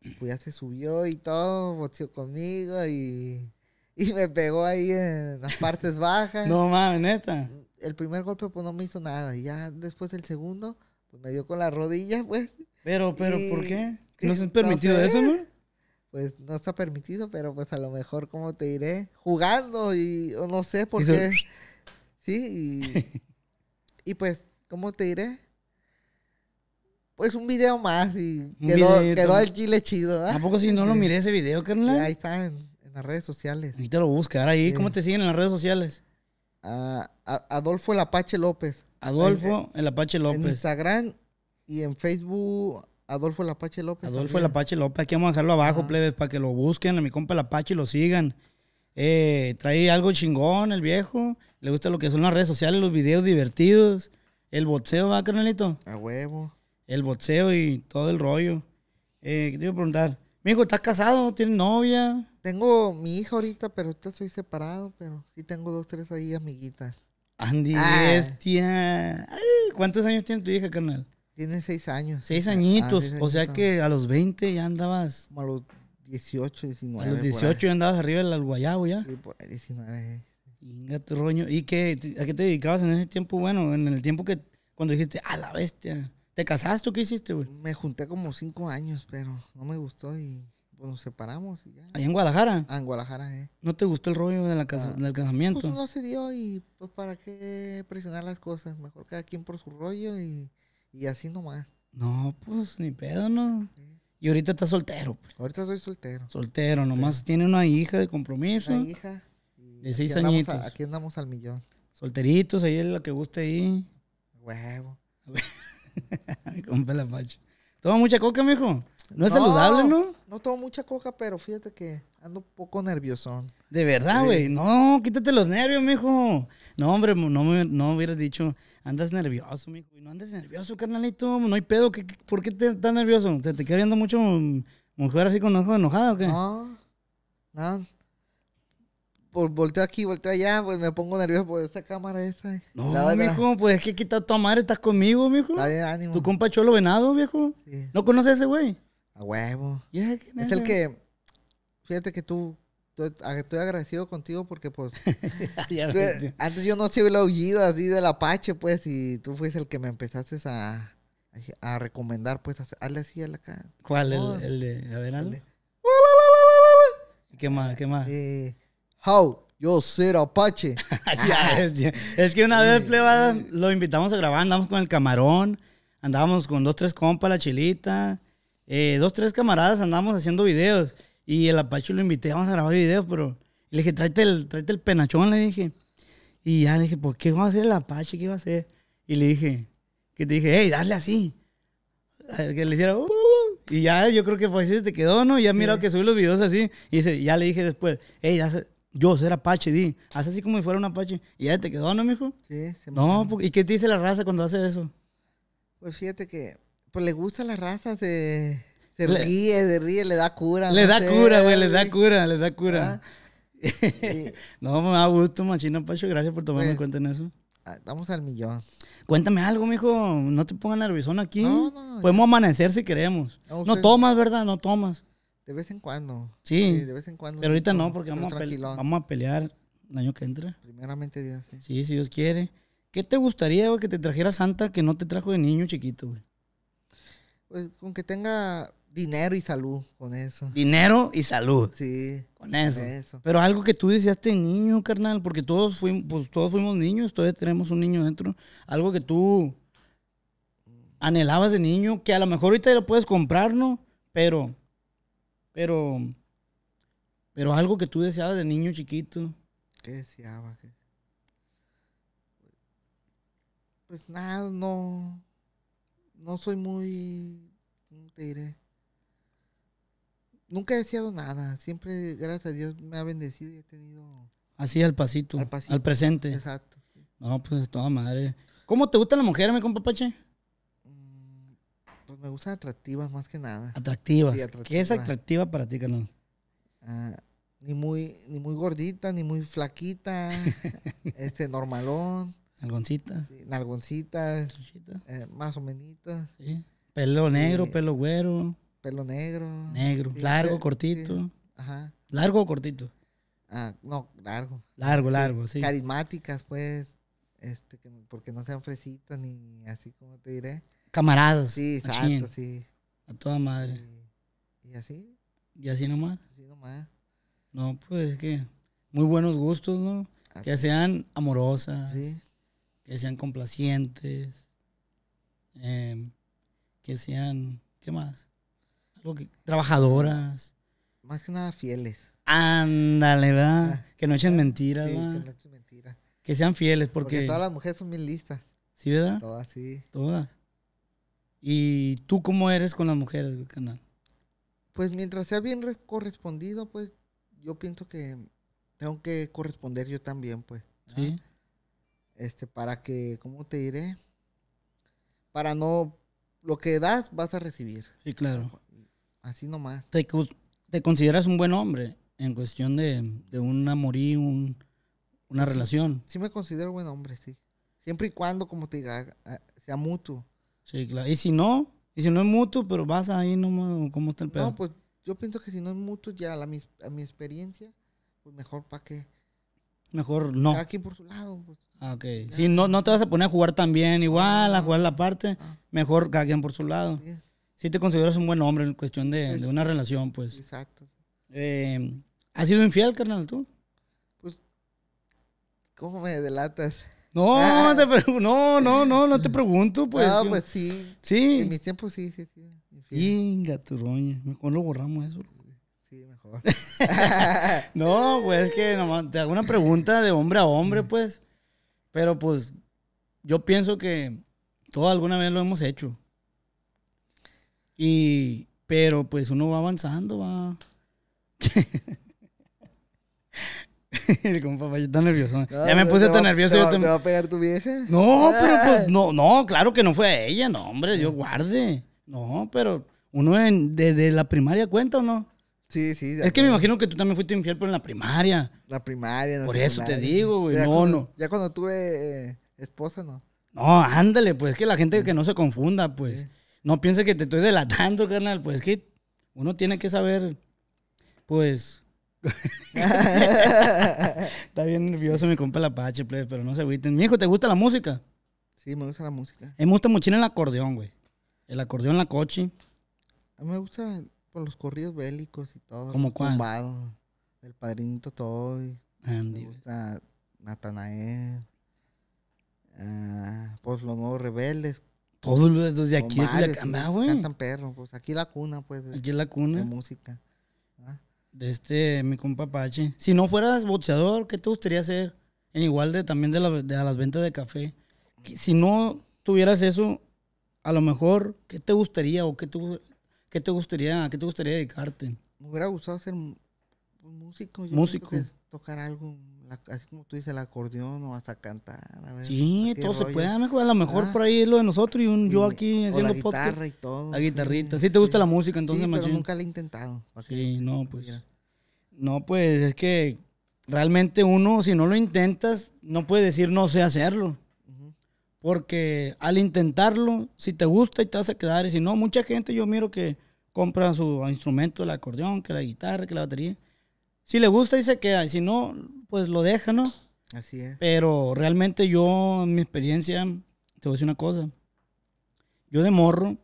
Y pues ya se subió y todo, boxeó conmigo y, y me pegó ahí en las partes bajas. no mames, neta. El primer golpe pues no me hizo nada y ya después del segundo pues me dio con las rodillas, pues. Pero, pero, ¿por qué? ¿No se ha permitido eso, no? Pues no está permitido, pero pues a lo mejor, ¿cómo te diré, jugando y no sé por qué. Sí, y, y pues, ¿cómo te diré? pues un video más y quedó, quedó el chile chido. tampoco ¿ah? ¿A poco si no lo miré ese video, carnal? ahí está en, las redes sociales. te lo buscar ahí. ¿Cómo te siguen en las redes sociales? Adolfo el Apache López. Adolfo El Apache López. En Instagram y en Facebook Adolfo El Apache López. Adolfo El Apache López. Aquí vamos a dejarlo abajo, plebes, para que lo busquen a mi compa El Apache y lo sigan. Eh, trae algo chingón el viejo. Le gusta lo que son las redes sociales, los videos divertidos. El boxeo, ¿va, carnalito? A huevo. El boxeo y todo el rollo. Eh, te iba a preguntar. Mi hijo, está casado? tiene novia? Tengo mi hija ahorita, pero estoy separado, pero sí tengo dos, tres ahí amiguitas. Andy ah. bestia. ¿Cuántos años tiene tu hija, carnal? Tiene seis años. Seis añitos. Ah, o sea que a los 20 ya andabas. Como a los 18, 19. A los 18 ya andabas arriba del guayabo ya. Sí, por ahí 19. tu roño. ¿Y qué, a qué te dedicabas en ese tiempo? Bueno, en el tiempo que cuando dijiste, a la bestia. ¿Te casaste o qué hiciste, güey? Me junté como cinco años, pero no me gustó y pues nos separamos y ya. ¿Allá en Guadalajara? Ah, en Guadalajara, eh. ¿No te gustó el rollo de la casa, ah. del casamiento? Pues no se dio y pues para qué presionar las cosas. Mejor cada quien por su rollo y, y así nomás. No, pues ni pedo, ¿no? Y ahorita estás soltero. Pues. Ahorita soy soltero. Soltero, nomás tiene una hija de compromiso. Una hija. De seis añitos. aquí andamos al millón. Solteritos, ahí es la que guste ahí. Huevo. Con la pacha. ¿Toma mucha coca, mijo? No es saludable, ¿no? No tomo mucha coca, pero fíjate que ando un poco nervioso. De verdad, güey. No, quítate los nervios, mijo. No, hombre, no me hubieras dicho, andas nervioso, mijo. No andes nervioso, carnalito. No hay pedo. por qué estás nervioso? ¿Te, te viendo mucho mujer así con ojos enojada o qué? No, no. Por, pues volteo aquí, volteo allá, pues me pongo nervioso por esa cámara esa. No, mijo, pues es que quita tu madre, estás conmigo, mijo. ánimo. Tu compa Cholo Venado, viejo. Sí. ¿No conoces a ese güey? huevo. es el que, fíjate que tú, estoy agradecido contigo porque pues, antes yo no soy la huyida así del Apache, pues, y tú fuiste el que me empezaste a, a, recomendar, pues, hazle así a la ¿Cuál? el, de, a ver, ¿Qué más? ¿Qué más? Eh, how. Yo ser Apache. es, es, que una vez, plebada, lo invitamos a grabar, andamos con el camarón, andábamos con dos, tres compas, la chilita, eh, dos, tres camaradas andábamos haciendo videos y el Apache lo invité, vamos a grabar videos, pero le dije, tráete el, tráete el penachón, le dije. Y ya le dije, ¿por qué va a hacer el Apache? ¿Qué va a hacer? Y le dije, que te dije, hey, dale así. Que le hiciera, uh". y ya yo creo que fue así, te quedó, ¿no? Y ya mira que subí los videos así. Y ya le dije después, hey, yo ser Apache, di. Haz así como si fuera un Apache. Y ya te quedó, ¿no, mijo? Sí, se No, ¿y qué te dice la raza cuando hace eso? Pues fíjate que pues le gusta la raza se, ríe, se ríe, le da cura. Le da cura, güey, le da cura, le da cura. Ah, no, me da gusto, machina, Pacho. Gracias por tomarme en pues, cuenta en eso. Ah, vamos al millón. Cuéntame algo, mijo. No te pongas nervioso aquí. No, no, Podemos amanecer si queremos. No, tomas, ¿verdad? No tomas. De vez en cuando. Sí. de vez en cuando. Pero ahorita no, porque vamos a, vamos a, pelear el año que entra. Primeramente Dios. Sí, sí si Dios quiere. ¿Qué te gustaría, güey, que te trajera Santa que no te trajo de niño chiquito, güey? Pues con que tenga dinero y salud, con eso. Dinero y salud. Sí. Con eso. Pero algo que tú deseaste niño, carnal, porque todos fuimos, pues, todos fuimos niños, todavía tenemos un niño dentro. Algo que tú anhelabas de niño, que a lo mejor ahorita ya lo puedes comprar, ¿no? Pero, pero, pero algo que tú deseabas de niño chiquito. ¿Qué deseaba? Pues nada, no no soy muy, ¿cómo te diré? Nunca he deseado nada. Siempre, gracias a Dios, me ha bendecido y he tenido... Así al pasito, al, pasito, al presente. Exacto. No, pues toda madre. ¿Cómo te gusta la mujer, mi compa Pache? Mm, pues me gustan atractivas más que nada. Atractivas. ¿Qué es atractiva para ti, canal? Ah, ni muy, ni muy gordita, ni muy flaquita, este normalón. Nalgoncitas. Sí, eh, más o menos. Pelo negro, pelo güero. Pelo negro. Negro. largo, cortito. Ajá. ¿Largo o cortito? Ah, no, largo. Largo, largo, sí. Carismáticas, pues. Este, porque no sean fresitas ni así como te diré. Camaradas. Sí, exacto, sí. A toda madre. ¿Y, así? ¿Y así nomás? Así nomás. No, pues que muy buenos gustos, ¿no? Que sean amorosas. Sí que sean complacientes, em, que sean, ¿qué más? trabajadoras. Más que nada fieles. Ándale, ¿verdad? Ah, que no echen ah, mentiras, sí, Que no echen mentiras. Que sean fieles, porque, porque... todas las mujeres son bien listas. ¿Sí, verdad? Todas, sí. Todas. ¿Y tú cómo eres con las mujeres, canal? Pues mientras sea bien correspondido, pues yo pienso que tengo que corresponder yo también, pues. ¿Sí? Este, para que, ¿cómo te diré? Para no, lo que das vas a recibir. Sí, claro. Así nomás. ¿Te, consideras un buen hombre en cuestión de, de un amor un, una relación? Sí, me considero buen hombre, sí. Siempre y cuando, como te diga, sea mutuo. Sí, claro. Y si no, y si no es mutuo, pero vas ahí nomás, ¿cómo está el pedo? No, pues yo pienso que si no es mutuo, ya a mi, experiencia, pues mejor para que. Mejor no. Aquí por su lado, pues. Ah, ok. Si no, no te vas a poner a jugar también igual, a jugar la parte, ah. mejor cada por su lado. Si te consideras un buen hombre en cuestión de, pues una relación, pues. Exacto. Eh, ¿Has sido infiel, carnal, tú? Pues, ¿cómo me delatas? No, ah. no, no, no, te pregunto, pues. pues sí. Sí. En mis tiempos sí, sí, sí. Inga, turoña. Mejor lo borramos eso. Sí, mejor. no, pues es que nomás te hago una pregunta de hombre a hombre, mm. pues. Pero pues yo pienso que todo alguna vez lo hemos hecho. Y, pero pues uno va avanzando, va. El papá? yo tan nervioso. ya me puse tan nervioso. Te va, yo a pegar tu vieja? No, pero pues, no, no, claro que no fue a ella, no, hombre, Dios guarde. No, pero uno desde la primaria cuenta o no. Sí, sí. Es que me imagino que tú también fuiste infiel, pero en la primaria. La primaria. No por eso te digo, güey. No, no. Ya cuando tuve eh, esposa, no. No, ándale, pues que la gente que no se confunda, pues. No piense que te estoy delatando, carnal. Pues que uno tiene que saber, pues... Está bien nervioso mi compa la Pache, pero no se agüiten. Mi ¿te gusta la música? Sí, me gusta la música. me gusta mucho el acordeón, güey. El acordeón, la coche. A mí me gusta por los corridos bélicos y todo. ¿Como cuál? Tumbado, el Padrinito Toy. Andy. Me gusta Natanael. Ah, pues los nuevos rebeldes. Todos los de aquí, de aquí Cantan perro, pues aquí la cuna, pues. aquí la cuna. De música. De este, mi compa Pache. Si no fueras boxeador, ¿qué te gustaría hacer? En igual de también de, las ventas de café. Si no tuvieras eso, a lo mejor, ¿qué te gustaría o qué te ¿Qué te gustaría, qué te gustaría dedicarte? Me hubiera gustado ser pues, músico. Yo músico. tocar algo, así como tú dices, el acordeón o hasta cantar. A sí, todo se puede. A lo mejor por ahí es lo de nosotros y un, yo aquí haciendo la guitarra y todo. La guitarrita. Si te gusta la música entonces, sí, pero nunca la he intentado. Sí, no, pues. No, pues es que realmente uno, si no lo intentas, no puede decir no sé hacerlo. Porque al intentarlo, si te gusta y te vas quedar, y si no, mucha gente yo miro que compra su instrumento, el acordeón, que la guitarra, que la batería. Si le gusta y se queda, y si no, pues lo deja, ¿no? Así es. Pero realmente yo, en mi experiencia, te voy a decir una cosa. Yo de morro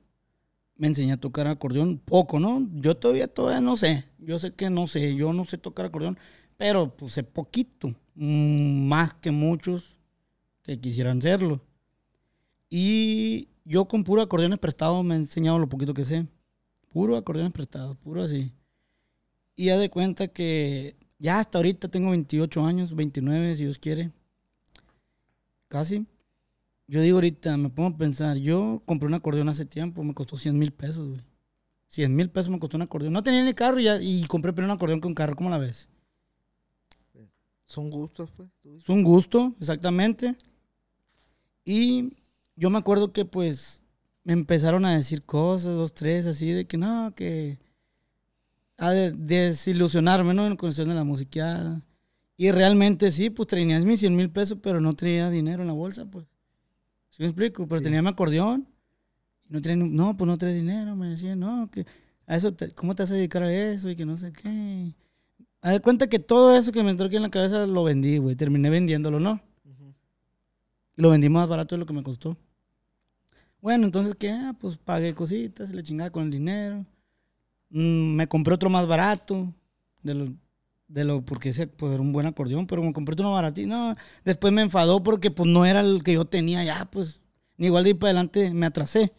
me enseñé a tocar acordeón poco, ¿no? Yo todavía, todavía no sé. Yo sé que no sé, yo no sé tocar acordeón, pero pues sé poquito, mm, más que muchos que quisieran serlo. Y yo con puro acordeones prestados me he enseñado lo poquito que sé. Puro acordeones prestados, puro así. Y ya de cuenta que ya hasta ahorita tengo 28 años, 29 si Dios quiere. Casi. Yo digo ahorita, me pongo a pensar, yo compré un acordeón hace tiempo, me costó 100 mil pesos, güey. 100 mil pesos me costó un acordeón. No tenía ni carro y, ya, y compré primero un acordeón que un carro, ¿cómo la ves? Son gustos, pues. Es un gusto, exactamente. Y yo me acuerdo que pues me empezaron a decir cosas, dos, tres, así, de que no, que... A desilusionarme, ¿no? En cuestión de la musiqueada. Y realmente sí, pues tenías mis 100 mil pesos, pero no tenía dinero en la bolsa, pues. Si me explico? Pero tenía mi acordeón. No, tenía, no, pues no traía dinero, me decían, no, que a eso, ¿cómo te vas a dedicar a eso? Y que no sé qué. A ver, cuenta que todo eso que me entró aquí en la cabeza lo vendí, güey. Terminé vendiéndolo, ¿no? Lo vendí más barato de lo que me costó. Bueno, entonces, ¿qué? Ah, pues pagué cositas, le chingaba con el dinero. Mm, me compré otro más barato, de lo, de lo porque ese poder pues, era un buen acordeón, pero me compré otro más baratito. No, después me enfadó porque pues no era el que yo tenía ya, pues. Ni igual de ir para adelante me atrasé.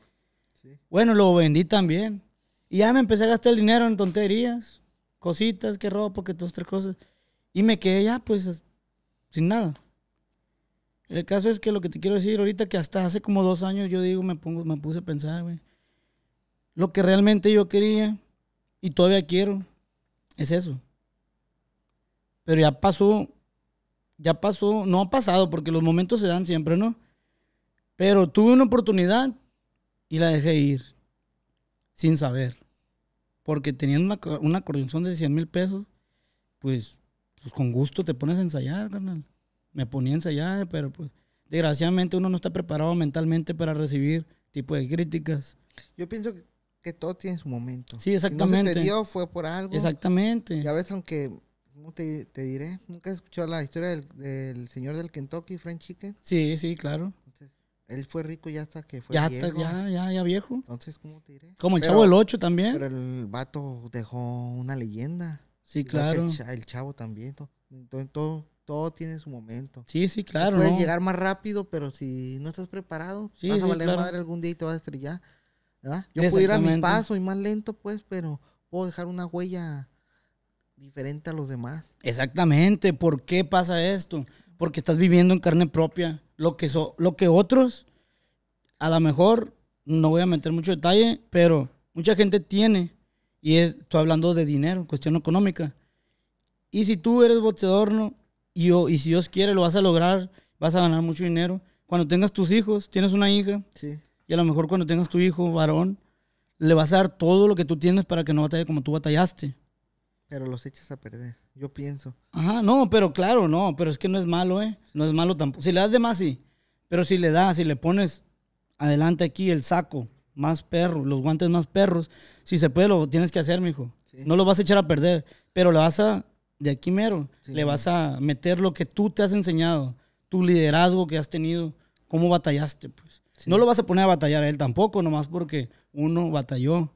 Bueno, lo vendí también. Y ya me empecé a gastar el dinero en tonterías, cositas, que ropa, que todas tres cosas. Y me quedé ya, pues, sin nada. El caso es que lo que te quiero decir ahorita, que hasta hace como dos años yo digo, me, pongo, me puse a pensar, güey. Lo que realmente yo quería y todavía quiero es eso. Pero ya pasó, ya pasó, no ha pasado porque los momentos se dan siempre, ¿no? Pero tuve una oportunidad y la dejé ir sin saber. Porque teniendo una, una de 100 mil pesos, pues, pues con gusto te pones a ensayar, carnal me ponía allá pero pues desgraciadamente uno no está preparado mentalmente para recibir tipo de críticas. Yo pienso que, todo tiene su momento. Sí, exactamente. Si no se te dio fue por algo. Exactamente. ya ves aunque te, te, diré? ¿Nunca has escuchado la historia del, del, señor del Kentucky, Frank Chicken? Sí, sí, claro. él fue rico ya hasta que fue ya viejo. Está, ya, ya, ya viejo. Entonces, ¿cómo te diré? Como el Chavo del 8 también. Pero el vato dejó una leyenda. Sí, claro. El, Chavo también. Entonces, todo todo tiene su momento. Sí, sí, claro. Puedes llegar más rápido, pero si no estás preparado, vas a valer madre algún día y te vas a estrellar. ¿verdad? Yo puedo ir a mi paso y más lento, pues, pero puedo dejar una huella diferente a los demás. Exactamente. ¿Por qué pasa esto? Porque estás viviendo en carne propia lo que, lo que otros, a lo mejor, no voy a meter mucho detalle, pero mucha gente tiene, y es, estoy hablando de dinero, cuestión económica. Y si tú eres boxeador, ¿no? Y, si Dios quiere, lo vas a lograr, vas a ganar mucho dinero. Cuando tengas tus hijos, tienes una hija, sí. y a lo mejor cuando tengas tu hijo varón, le vas a dar todo lo que tú tienes para que no batalle como tú batallaste. Pero los echas a perder, yo pienso. Ajá, no, pero claro, no, pero es que no es malo, ¿eh? No es malo tampoco. Si le das de más, sí. Pero si le das, si le pones adelante aquí el saco, más perros, los guantes más perros, si se puede, lo tienes que hacer, mijo. Sí. No lo vas a echar a perder, pero le vas a de aquí mero. Le vas a meter lo que tú te has enseñado, tu liderazgo que has tenido, cómo batallaste, pues. No lo vas a poner a batallar a él tampoco, nomás porque uno batalló.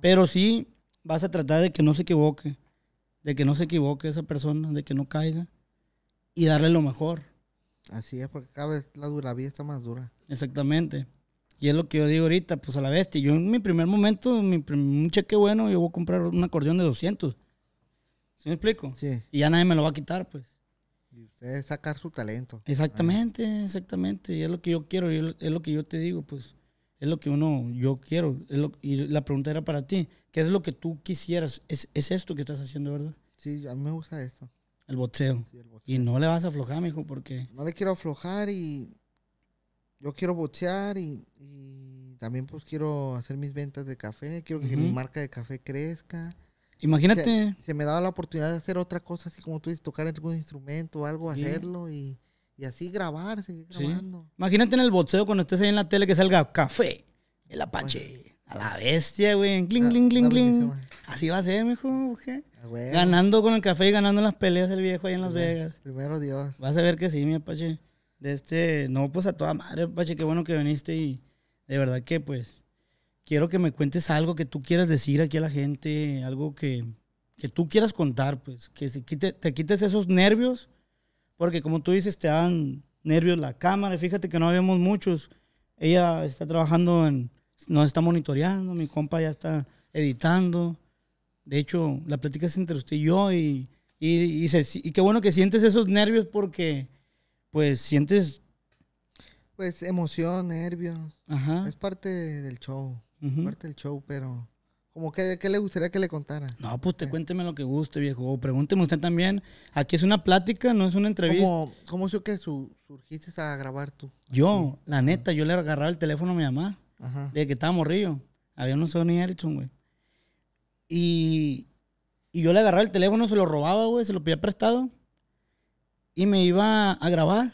Pero sí vas a tratar de que no se equivoque, de que no se equivoque esa persona, de que no caiga y darle lo mejor. Así es, porque cada vez la dura vida está más dura. Exactamente. Y es lo que yo digo ahorita, pues a la bestia. Yo en mi primer momento, mi un cheque bueno, yo voy a comprar un acordeón de 200 me explico? Sí. Y ya nadie me lo va a quitar, pues. Y usted sacar su talento. Exactamente, exactamente. Y es lo que yo quiero, es lo que yo te digo, pues. Es lo que uno, yo quiero. y la pregunta era para ti. ¿Qué es lo que tú quisieras? Es, es esto que estás haciendo, ¿verdad? Sí, a mí me gusta esto. El boxeo. Y no le vas a aflojar, mijo, porque... No le quiero aflojar y... Yo quiero boxear y, y también pues quiero hacer mis ventas de café. Quiero que mi marca de café crezca. Imagínate. Se, me daba la oportunidad de hacer otra cosa, así como tú dices, tocar algún instrumento o algo, hacerlo y, así grabar, seguir grabando. Imagínate en el boxeo cuando estés ahí en la tele que salga café, el Apache. A la bestia, güey. Cling, cling, cling, cling. Así va a ser, mijo. hijo, Ganando con el café y ganando las peleas el viejo ahí en Las Vegas. Primero Dios. Vas a ver que sí, mi Apache. De este, no, pues a toda madre, Apache. Qué bueno que viniste y de verdad que, pues, quiero que me cuentes algo que tú quieras decir aquí a la gente, algo que, tú quieras contar, pues, que quite, te quites esos nervios, porque como tú dices, te dan nervios la cámara, fíjate que no habíamos muchos, ella está trabajando en, nos está monitoreando, mi compa ya está editando, de hecho, la plática es entre usted y yo y, qué bueno que sientes esos nervios porque, pues, sientes... Pues emoción, nervios. Ajá. Es parte del show uh el show, pero... Como que, ¿qué le gustaría que le contara? No, pues te eh. cuénteme lo que guste, viejo. pregúnteme usted también. Aquí es una plática, no es una entrevista. ¿Cómo, cómo que surgiste a grabar tú? Yo, la neta, yo le agarraba el teléfono a mi mamá. Ajá. Desde que estaba morrillo. Había unos Sony Ericsson, güey. Y, y yo le agarraba el teléfono, se lo robaba, güey, se lo pedía prestado. Y me iba a grabar.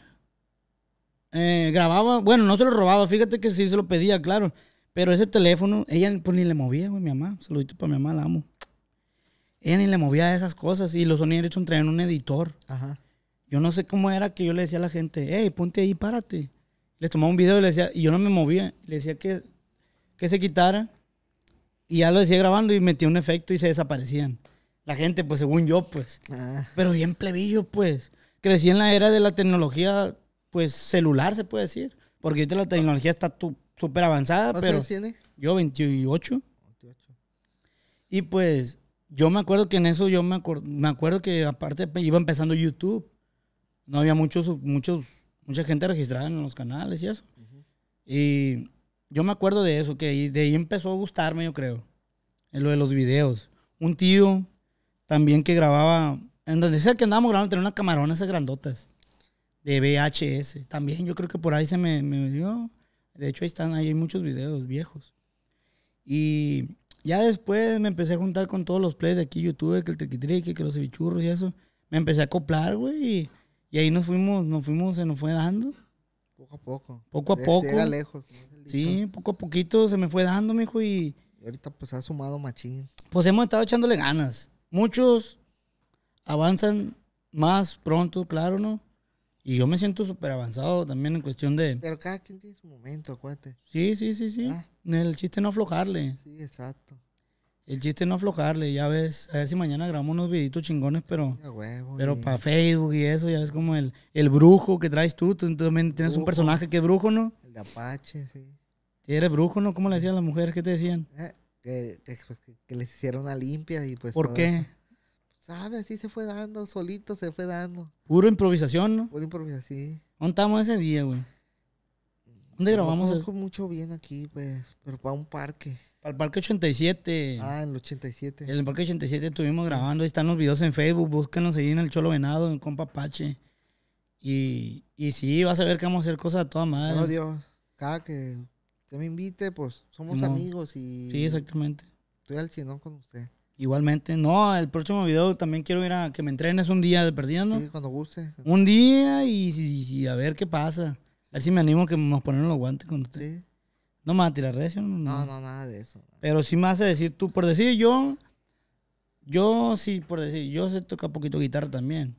Eh, grababa, bueno, no se lo robaba, fíjate que sí se lo pedía, claro pero ese teléfono, ella pues, ni le movía, güey, mi mamá. Saludito para mi mamá, la amo. Ella ni le movía esas cosas. Y los sonidos Ericsson traían un editor. Yo no sé cómo era que yo le decía a la gente, hey, ponte ahí, párate. Les tomaba un video y le decía, y yo no me movía. Le decía que, se quitara. Y ya lo decía grabando y metía un efecto y se desaparecían. La gente, pues según yo, pues. Ah. Pero bien plebillo, pues. Crecí en la era de la tecnología, pues celular, se puede decir. Porque ahorita la tecnología está tu súper avanzada, pero... Años tiene? Yo 28. Y pues yo me acuerdo que en eso yo me, acuerdo, que aparte iba empezando YouTube. No había muchos, muchos, mucha gente registrada en los canales y eso. Y yo me acuerdo de eso, que de ahí empezó a gustarme, yo creo, en lo de los videos. Un tío también que grababa, en donde decía que andábamos grabando, tenía unas camarones esas grandotas de VHS. También yo creo que por ahí se me, me dio. De hecho, ahí están, ahí hay muchos videos viejos. Y ya después me empecé a juntar con todos los plays de aquí, YouTube, que el triquitrique, que los bichurros y eso. Me empecé a acoplar, güey, y, ahí nos fuimos, nos fuimos, se nos fue dando. Poco a poco. Poco a poco. lejos. Sí, poco a poquito se me fue dando, mijo, y... y ahorita pues ha sumado machín. Pues hemos estado echándole ganas. Muchos avanzan más pronto, claro, ¿no? Y yo me siento súper avanzado también en cuestión de... Pero cada quien tiene su momento, acuérdate. Sí, sí, sí, sí. Ah. El chiste no aflojarle. Sí, exacto. El chiste no aflojarle, ya ves. A ver si mañana grabamos unos videitos chingones, pero... pero para Facebook y eso, ya ves como el, el brujo que traes tú. Tú también tienes un personaje que es brujo, ¿no? El de Apache, sí. Sí, eres brujo, ¿no? ¿Cómo le decían las mujeres? ¿Qué te decían? Ah, pues, que, que, les hicieron una limpia y pues... ¿Por qué? ¿Sabe? Así se fue dando, solito se fue dando. Puro improvisación, ¿no? Puro improvisación, sí. ¿Dónde estamos ese día, güey? ¿Dónde grabamos? Nos conozco mucho bien aquí, pues, pero para un parque. Para el Parque 87. Ah, en el 87. En el Parque 87 estuvimos grabando. Ahí están los videos en Facebook. búsquenos ahí en el Cholo Venado, en Compa Pache. Y, y sí, vas a ver que vamos a hacer cosas a toda madre. Bueno, Dios, cada que usted me invite, pues somos amigos y. Sí, exactamente. Estoy al chinón con usted. Igualmente, no, el próximo video también quiero ir a que me entrenes un día de perdiendo. Sí, cuando guste. Un día y, a ver qué pasa. A ver si me animo a que nos ponemos los guantes con usted. Sí. No me va a tirar recio. No, no, no nada de eso. Pero sí me a decir tú, por decir yo, yo sí, por decir, yo sé tocar poquito guitarra también.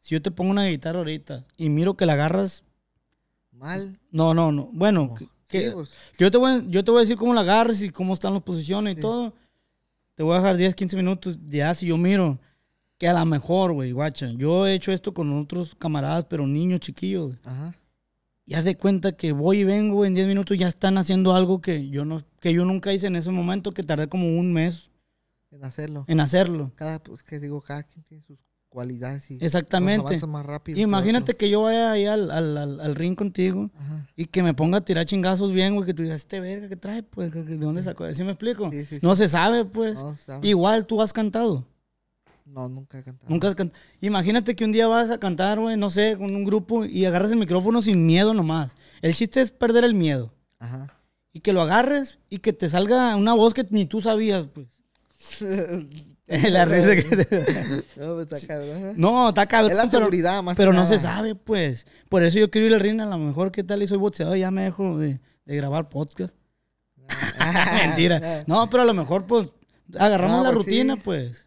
Si yo te pongo una guitarra ahorita y miro que la agarras. Mal. No, no, no. Bueno, oh. pues. yo, te voy, yo te voy a decir cómo la agarras y cómo están las posiciones y todo te voy a dejar 10, 15 minutos, ya ah, si yo miro, que a lo mejor, güey, guacha, yo he hecho esto con otros camaradas, pero niños chiquillos. Ajá. Y haz de cuenta que voy y vengo, en 10 minutos ya están haciendo algo que yo, no, que yo nunca hice en ese momento, que tardé como un mes. En hacerlo. En hacerlo. Cada, pues, que digo, cada quien tiene sus Cualidad, y Exactamente. Imagínate que, yo vaya ahí al, ring contigo y que me ponga a tirar chingazos bien, güey, que tú digas, este verga ¿qué trae, pues, ¿de dónde sacó? ¿Sí me explico? Pues. no se sabe, pues. Igual tú has cantado. No, nunca he cantado. Nunca has cantado. Imagínate que un día vas a cantar, güey, no sé, con un grupo y agarras el micrófono sin miedo nomás. El chiste es perder el miedo. Ajá. Y que lo agarres y que te salga una voz que ni tú sabías, pues. la risa que No, pues, está cabrón. ¿eh? No, está cabrón. Es la seguridad pero, más Pero no se sabe, pues. Por eso yo quiero ir al ring. A lo mejor, ¿qué tal? Y soy boxeador. Ya me dejo de, de grabar podcast. Ah. Mentira. Ah. No, pero a lo mejor, pues, agarramos la pues rutina, pues.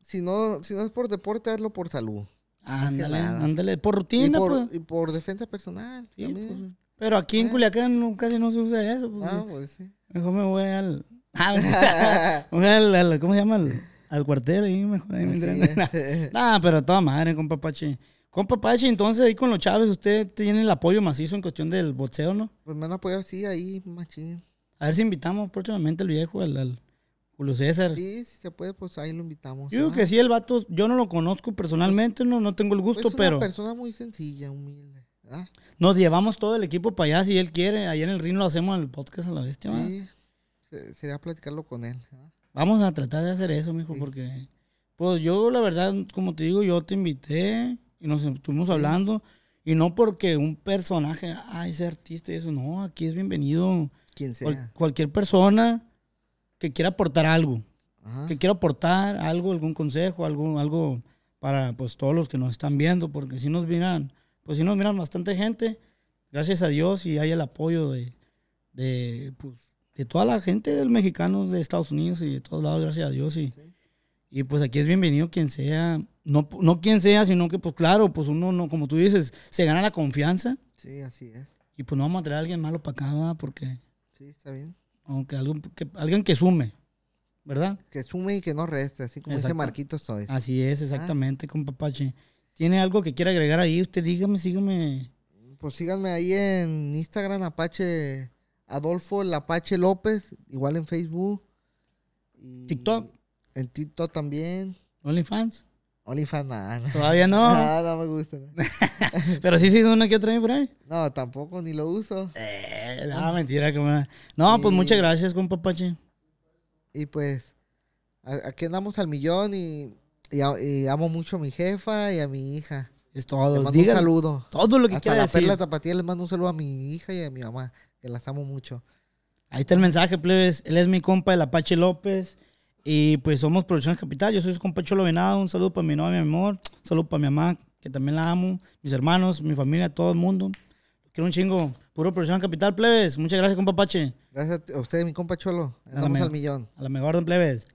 Si no, si no es por deporte, hazlo por salud. Ándale, ándale. Por rutina, y por, pues. Y por defensa personal. Sí, pues, pero aquí en eh. Culiacán casi no se usa eso. Pues, ah, pues sí. Mejor ah, me voy al... al ¿Cómo se llama? El, al cuartel ahí mejor. Ahí me nah, pero toda madre, compa Pachi. Compa Pachi, entonces ahí con los Chávez, usted tiene el apoyo macizo en cuestión del boxeo, ¿no? Pues me han apoyado sí ahí, machín. A ver si invitamos próximamente al viejo, al, al Julio César. Sí, si se puede, pues ahí lo invitamos. Yo digo ¿ah? que sí, el vato, yo no lo conozco personalmente, no, no tengo el gusto, pero. Es una persona muy sencilla, humilde. ¿verdad? Nos llevamos todo el equipo para allá si él quiere. Allá en el ring lo hacemos en el podcast a la bestia. Sí, sería platicarlo con él. ¿verdad? Vamos a tratar de hacer eso, mijo, porque, pues yo, la verdad, como te digo, yo te invité y nos estuvimos hablando. Y no porque un personaje, ah, ese artista y eso, no, aquí es bienvenido. Quien sea. cualquier persona que quiera aportar algo. Que quiera aportar algo, algún consejo, algo, algo para pues todos los que nos están viendo, porque si nos miran, pues si nos miran bastante gente, gracias a Dios y hay el apoyo de, de pues, de toda la gente del mexicano de Estados Unidos y de todos lados, gracias a Dios. Y, y pues aquí es bienvenido quien sea. No, no quien sea, sino que, pues claro, pues uno, no, como tú dices, se gana la confianza. Sí, así es. Y pues no vamos a traer a alguien malo para acá, Porque. Sí, está bien. Aunque alguien que sume, ¿verdad? Que sume y que no reste, así como ese marquito Marquitos Así es, exactamente, ah. con papache. ¿Tiene algo que quiera agregar ahí? Usted dígame, sígame. Pues síganme ahí en Instagram, Apache Adolfo Lapache López, igual en Facebook. TikTok. En TikTok también. OnlyFans. OnlyFans, nada. Todavía no. Nada, me gusta. Pero sí, sí, uno que otra vez por ahí. No, tampoco, ni lo uso. Eh, no, mentira. Que me... No, pues muchas gracias, compa Pache. Y pues, aquí andamos al millón y, amo mucho a mi jefa y a mi hija. Es todo. Les mando un saludo. Todo lo que decir. a la Perla Tapatía les mando un saludo a mi hija y a mi mamá que las amo mucho. Ahí está el mensaje, plebes. Él es mi compa, el Apache López. Y pues somos Producciones Capital. Yo soy su compa Cholo Venado. Un saludo para mi novia, mi amor. Un saludo para mi mamá, que también la amo. Mis hermanos, mi familia, todo el mundo. Quiero un chingo. Puro Producciones Capital, plebes. Muchas gracias, compa Apache. Gracias a usted, mi compa Cholo. Estamos al millón. A la mejor, don plebes.